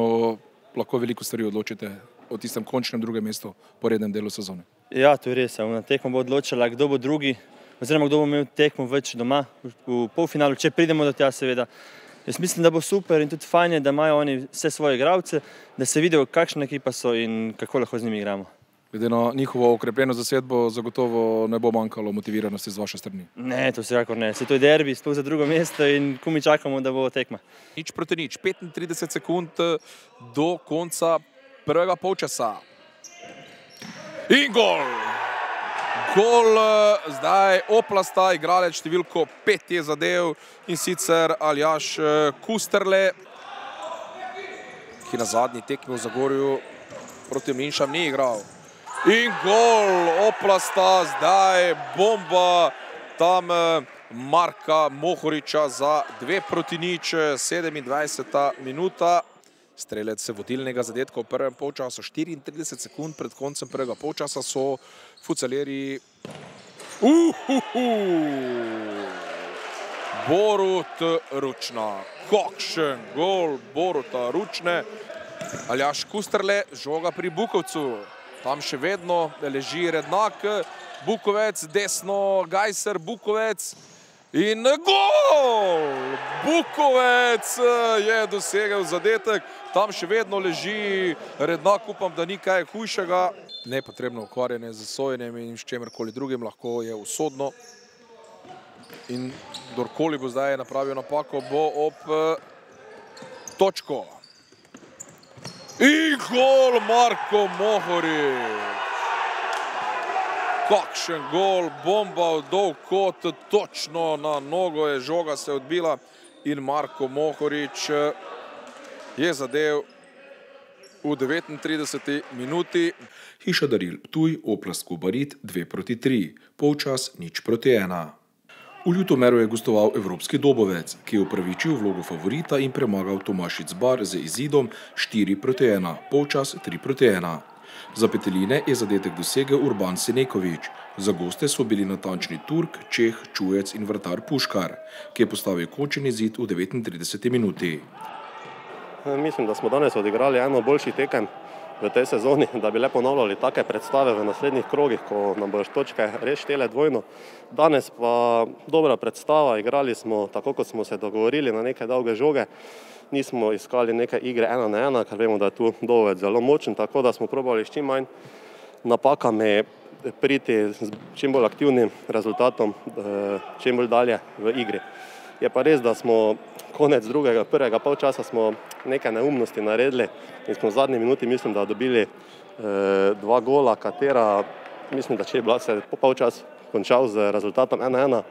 lahko veliko stvari odločite o tistem končnem drugem mestu po rednem delu sezone. Ja, to je res. Na tekmo bo odločila, kdo bo drugi, oziroma kdo bo imel tekmo več doma v polfinalu, če pridemo do tega, seveda. Jaz mislim, da bo super in tudi fajn, da imajo oni vse svoje igralce, da se vidijo, kakšne ekipe so in kako lahko z njimi igramo. Glede na njihovo okrepljeno zasedbo, zagotovo ne bo manjkalo motiviranosti z vaše strani. Ne, to vsekakor ne. Se to je derbi, sploh za drugo mesto in kumi čakamo, da bo tekma. Nič proti nič, 35 sekund do konca prvega polčasa. In gol! gol, eh, zdaj oplasta, igralec številko 5 je zadev in sicer Aljaš eh, Kusterle, ki na zadnji tekmi v Zagorju proti Minšam ni igral. In gol, oplasta, zdaj bomba tam eh, Marka Mohoriča za 2 proti nič, 27 minuta Strelec vodilnega zadetka v prvem polčasu, 34 sekund pred koncem prvega polčasa so fucaleri. Uhuhu! Borut Ručna. Kokšen gol Boruta Ručne. Aljaš Kusterle, žoga pri Bukovcu. Tam še vedno leži rednak. Bukovec, desno, Gajser, Bukovec. Bukovec. In gol! Bukovec eh, je dosegel zadetek, tam še vedno leži, redno kupam, da ni kaj hujšega. Nepotrebno ukvarjanje z sojenjem in s čemerkoli drugim lahko je usodno. In dorkoli bo zdaj napravil napako, bo ob eh, točko. In gol Marko Mohorič! kakšen gol, bomba v dolg kot, točno na nogo je žoga se odbila in Marko Mohorič eh, je zadev v 39. minuti. Hiša Daril, tuj, oplast Kubarit, 2 proti 3, polčas nič proti 1. V Ljutomeru je gostoval evropski dobovec, ki je upravičil vlogo favorita in premagal Tomašic Bar z izidom 4 proti 1, polčas 3 proti 1. Za peteljine je zadetek dosegel Urban Sinekovič, za goste so bili natančni Turk, Čeh, Čujec in vrtar Puškar, ki je postavil končeni zid v 39. minuti. E, mislim, da smo danes odigrali eno boljši tekem v tej sezoni, da bi le ponavljali take predstave v naslednjih krogih, ko nam bo štočke reštele dvojno. Danes pa dobra predstava, igrali smo tako, kot smo se dogovorili na neke dolge žoge nismo iskali neke igre ena na ena, ker vemo, da je tu dovolj zelo močen, tako da smo probali s čim manj napakami priti s čim bolj aktivnim rezultatom, eh, čim bolj dalje v igri. Je pa res, da smo konec drugega, prvega polčasa smo neke neumnosti naredili in smo v zadnji minuti mislim, da dobili eh, dva gola, katera mislim, da če je bila se polčas končal z rezultatom ena na ena,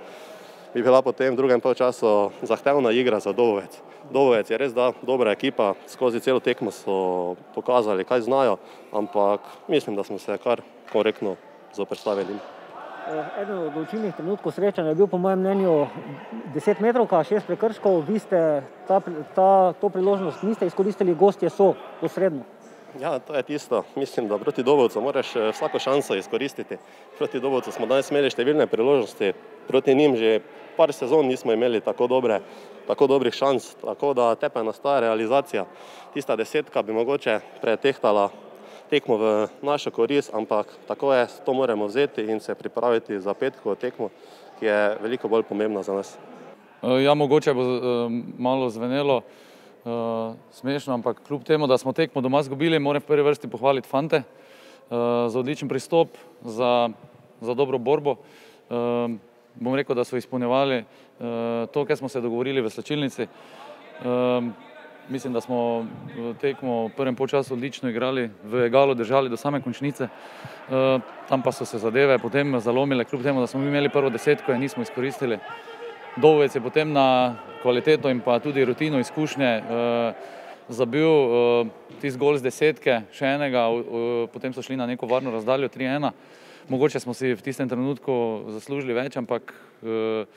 bi bila potem v drugem polčasu zahtevna igra za Dovovec. Dovovec je res da, dobra ekipa, skozi celo tekmo so pokazali, kaj znajo, ampak mislim, da smo se kar korektno zoprstavili. Eh, eden od odločilnih trenutkov srečanja je bil po mojem mnenju 10 metrov, kaj šest prekrškov, vi ste ta, ta, to priložnost niste izkoristili, gostje so posredno. Ja, to je tisto. Mislim, da proti Dovodcu moraš eh, vsako šanso izkoristiti. Proti Dovodcu smo danes imeli številne priložnosti, proti njim že par sezon nismo imeli tako, dobre, tako dobrih šans, tako da tepe nastaja realizacija. Tista desetka bi mogoče pretehtala tekmo v našo korist, ampak tako je, to moramo vzeti in se pripraviti za petko tekmo, ki je veliko bolj pomembna za nas. Eh, ja, mogoče bo eh, malo zvenelo. Eh, smešno, ampak kljub temu, da smo tekmo doma zgubili, moram v prvi vrsti pohvaliti fante eh, za odličen pristop, za, za dobro borbo. Eh, bom rekel, da so izpolnjevali to, kar smo se dogovorili v slačilnici. Mislim, da smo tekmo v prvem času odlično igrali, v egalu držali do same končnice, tam pa so se zadeve potem zalomile, kljub temu, da smo imeli prvo desetko in nismo izkoristili. Dovolj je potem na kvaliteto in pa tudi rutino izkušnje eh, zabil eh, tisti gol z desetke, še enega, eh, potem so šli na neko varno razdaljo 3-1. Mogoče smo si v tistem trenutku zaslužili več, ampak eh,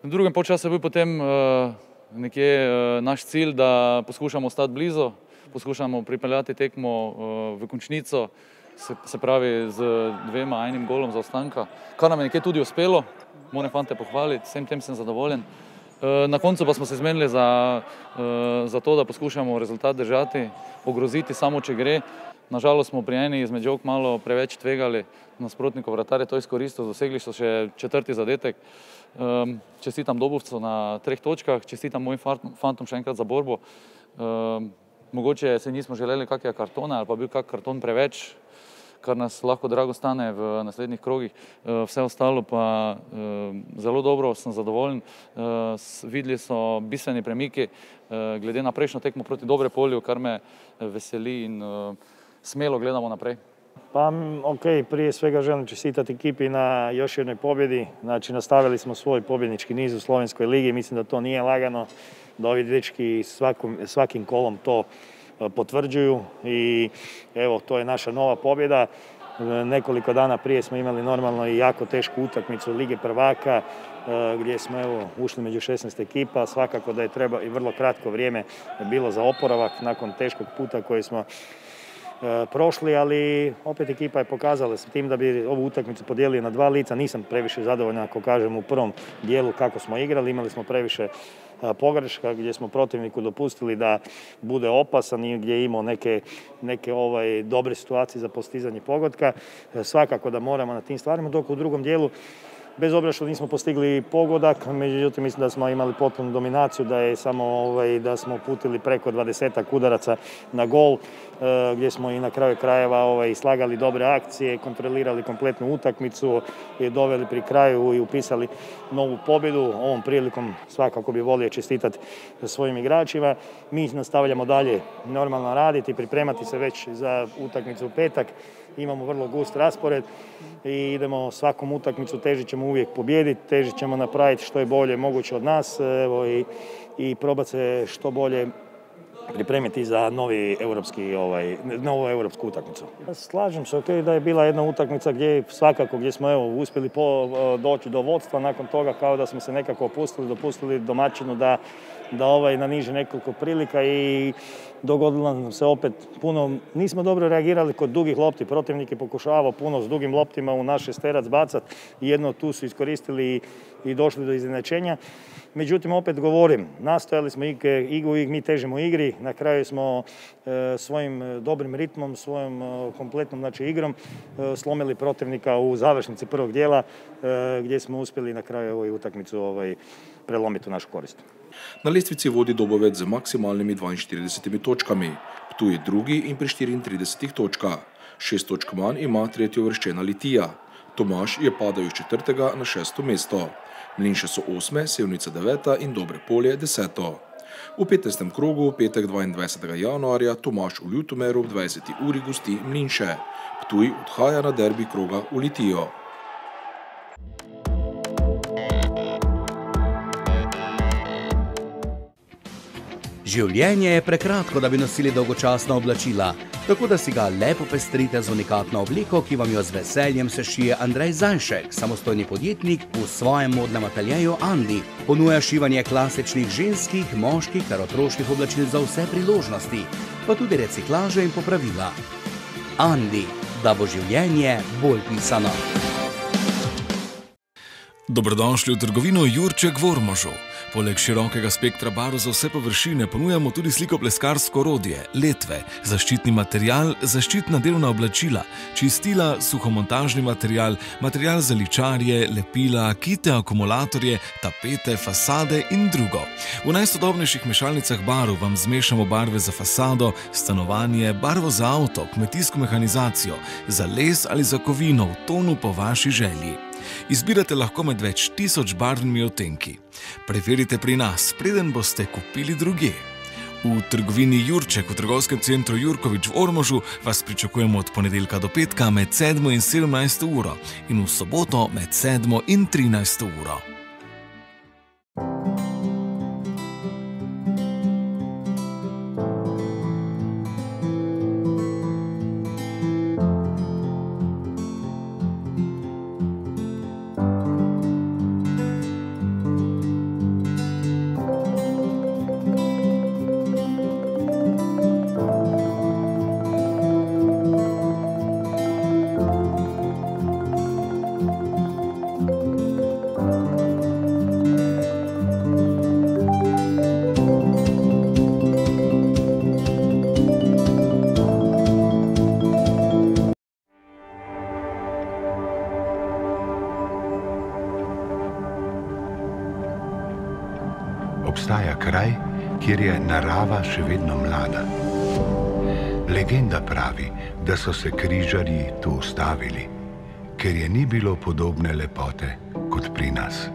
v drugem času je bil potem eh, nekje eh, naš cilj, da poskušamo ostati blizu, poskušamo pripeljati tekmo eh, v končnico. Se, se pravi, z dvema, enim golom zaostanka, kar nam je nekje tudi uspelo, moram fante pohvaliti, vsem tem sem zadovoljen. Uh, Eh, na koncu pa smo se zmenili za, eh, za to, da poskušamo rezultat držati, ogroziti samo, če gre. Nažalost smo pri eni izmed žog malo preveč tvegali, nasprotnikov vratare to izkoristili, dosegli so še četrti zadetek. Čestitam Dobovcu na treh točkah, čestitam mojim fantom še enkrat za borbo. Mogoče se nismo želeli kakega kartona ali pa bil kak karton preveč, kar nas lahko drago stane v naslednjih krogih, eh, vse ostalo pa eh, zelo dobro, sem zadovoljen. Eh, videli so bistveni premiki, glede na prejšnjo tekmo proti dobre polju, kar me veseli in smelo gledamo naprej. Pa ok, prije svega želim čestitati ekipi na još jednoj pobjedi. Znači, nastavili smo svoj pobjednički niz u Slovenskoj ligi. Mislim da to nije lagano, da ovi dječki svakim kolom to izgledaju potvrđuju i evo to je naša nova pobjeda. E, nekoliko dana prije smo imali normalno i jako tešku utakmicu Lige prvaka e, gdje smo evo, ušli među 16 ekipa. Svakako da je treba i vrlo kratko vrijeme bilo za oporavak nakon teškog puta koji smo e, prošli, ali opet ekipa je pokazala s tim da bi ovu utakmicu podijelili na dva lica. Nisam previše zadovoljan ako kažem u prvom dijelu kako smo igrali, imali smo previše pogreška gdje smo protivniku dopustili da bude opasan i gdje je imao neke, neke ovaj, dobre situacije za postizanje pogotka. E, svakako da moramo na tim stvarima, dok u drugom dijelu bez obzira što nismo postigli pogodak, međutim mislim da smo imali potpunu dominaciju, da je samo ovaj, da smo putili preko 20 udaraca na gol, eh, gdje smo i na kraju krajeva ovaj, slagali dobre akcije, kontrolirali kompletnu utakmicu, je doveli pri kraju i upisali novu pobjedu. Ovom prilikom svakako bi volio čestitati svojim igračima. Mi nastavljamo dalje normalno raditi, pripremati se već za utakmicu u petak imamo vrlo gust raspored i idemo svakom utakmicu, teže ćemo uvijek pobjediti, težit ćemo napraviti što je bolje moguće od nas evo, i, i probati se što bolje pripremiti za novi europski, ovaj, novu europsku utakmicu. Slažem se, ok, da je bila jedna utakmica gdje svakako gdje smo evo, uspjeli po, doći do vodstva, nakon toga kao da smo se nekako opustili, dopustili domaćinu da da ovaj na niže nekoliko prilika i dogodilo nam se opet puno, nismo dobro reagirali kod dugih lopti, protivnik je pokušavao puno s dugim loptima u naš šesterac bacat i jedno tu su iskoristili i, došli do izjednačenja Međutim, opet govorim, nastojali smo igru, mi težimo igri, na kraju smo e, svojim e, dobrim ritmom, svojom e, kompletnom znači, igrom slomili protivnika u završnici prvog dijela gdje smo uspjeli na kraju ovoj utakmicu ovaj, prelomiti u našu korist. Na lestvici vodi Dobovec z maksimalnimi 42 točkami, tu je drugi in pri 34 točkah. Šest točk manj ima tretjo vrščena Litija. Tomaš je padal iz četrtega na šesto mesto. Mlinše so osme, Sevnica deveta in Dobre polje deseto. V 15. krogu, petek 22. januarja, Tomaš v Ljutomeru ob 20. uri gosti Mlinše. Ptuj odhaja na derbi kroga v Litijo. Življenje je prekratko, da bi nosili dolgočasna oblačila, tako da si ga lepo pestrite z unikatno obliko, ki vam jo z veseljem se šije Andrej Zajšek, samostojni podjetnik v svojem modnem ateljeju Andi. Ponuja šivanje klasičnih ženskih, moških ter otroških oblačil za vse priložnosti, pa tudi reciklaže in popravila. Andi, da bo življenje bolj pisano. Dobrodošli v trgovino Jurček Vormožov. Poleg širokega spektra barov za vse površine ponujamo tudi sliko pleskarsko orodje, letve, zaščitni material, zaščitna delovna oblačila, čistila, suhomontažni material, material za ličarje, lepila, kite, akumulatorje, tapete, fasade in drugo. V najsodobnejših mešalnicah barov vam zmešamo barve za fasado, stanovanje, barvo za avto, kmetijsko mehanizacijo, za les ali za kovino v tonu po vaši želji. Izbirate lahko med več tisoč barvnimi otenki. Preverite pri nas, preden boste kupili druge. V trgovini Jurček v trgovskem centru Jurkovič v Ormožu vas pričakujemo od ponedeljka do petka med 7 in 17 uro in v soboto med 7 in 13 uro. thank you odpravili, ker je ni bilo podobne lepote kot pri nas.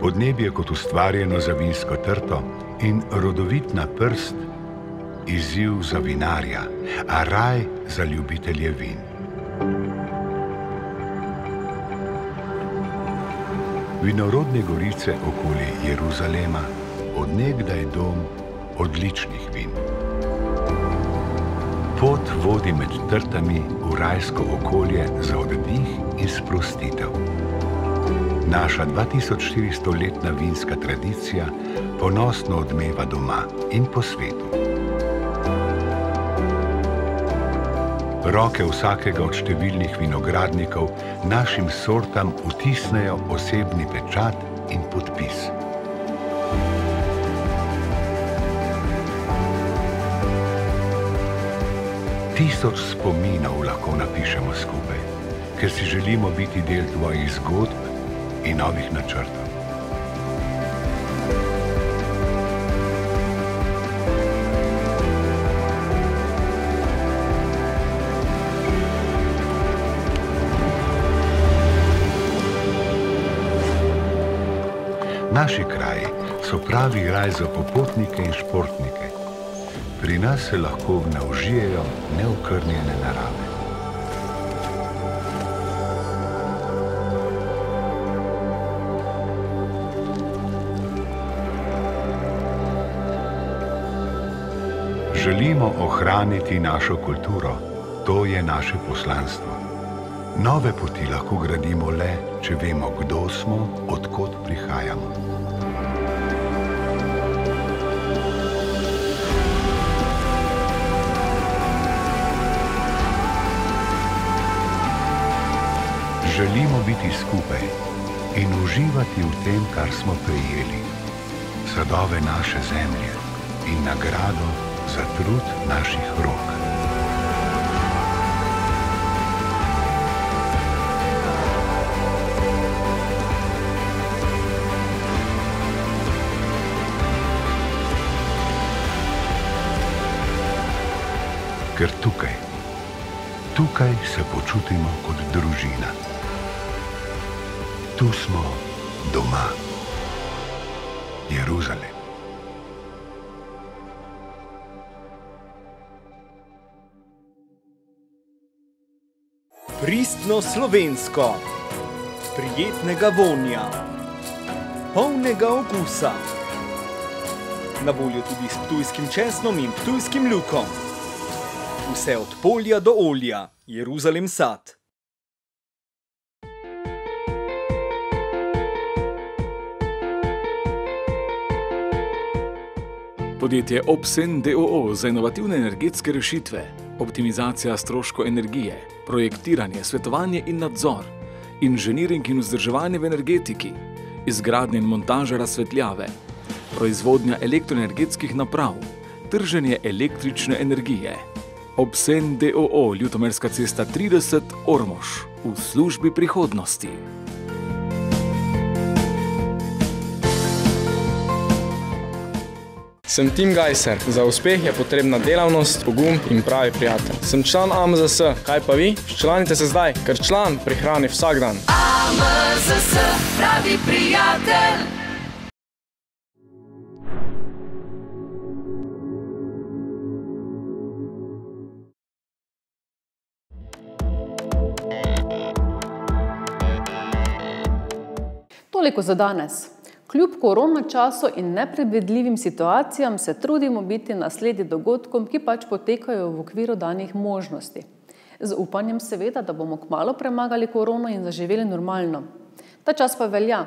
Podnebje je kot ustvarjeno za vinsko trto in rodovitna prst izziv za vinarja, a raj za ljubitelje vin. Vinorodne gorice okoli Jeruzalema bo nekdaj dom odličnih vin. Pot vodi med trtami v rajsko okolje za oddih in sprostitev. Naša 2400-letna vinska tradicija ponosno odmeva doma in po svetu. Roke vsakega od številnih vinogradnikov našim sortam utisnejo osebni pečat in podpis. tisoč spominov lahko napišemo skupaj, ker si želimo biti del tvojih zgodb in novih načrtov. Naši kraji so pravi raj za popotnike in športnike. Pri nas se lahko navžijejo neokrnjene narave. Želimo ohraniti našo kulturo, to je naše poslanstvo. Nove poti lahko gradimo le, če vemo, kdo smo, odkot prihajamo. Želimo biti skupaj in uživati v tem, kar smo prejeli, sadove naše zemlje in nagrado za trud naših rok. Ker tukaj, tukaj se počutimo kot družina tu smo doma. Jeruzalem. Pristno slovensko, prijetnega vonja, polnega okusa. Na voljo tudi s tujskim česnom in tujskim lukom. Vse od polja do olja, Jeruzalem sad. podjetje Obsen DOO za inovativne energetske rešitve, optimizacija stroško energije, projektiranje, svetovanje in nadzor, inženiring in vzdrževanje v energetiki, izgradnje in montaža razsvetljave, proizvodnja elektroenergetskih naprav, trženje električne energije. Obsen DOO, Ljutomerska cesta 30, Ormož, v službi prihodnosti. Sem Tim Geiser, za uspeh je potrebna delavnost, pogum in pravi prijatelj. Sem član AMZS, kaj pa vi? Članite se zdaj, ker član prihrani vsak dan. AMZS, pravi prijatelj. Toliko za danes. Kljub korona času in neprevedljivim situacijam se trudimo biti nasledi dogodkom, ki pač potekajo v okviru danih možnosti. Z upanjem seveda, da bomo kmalo premagali korono in zaživeli normalno. Ta čas pa velja.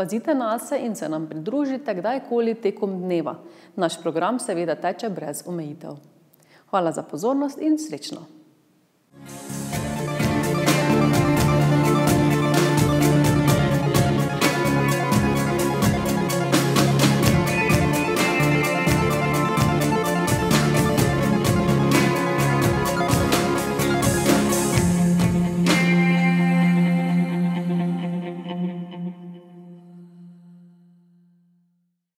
Pazite na se in se nam pridružite kdajkoli tekom dneva. Naš program seveda teče brez omejitev. Hvala za pozornost in srečno. Thank you.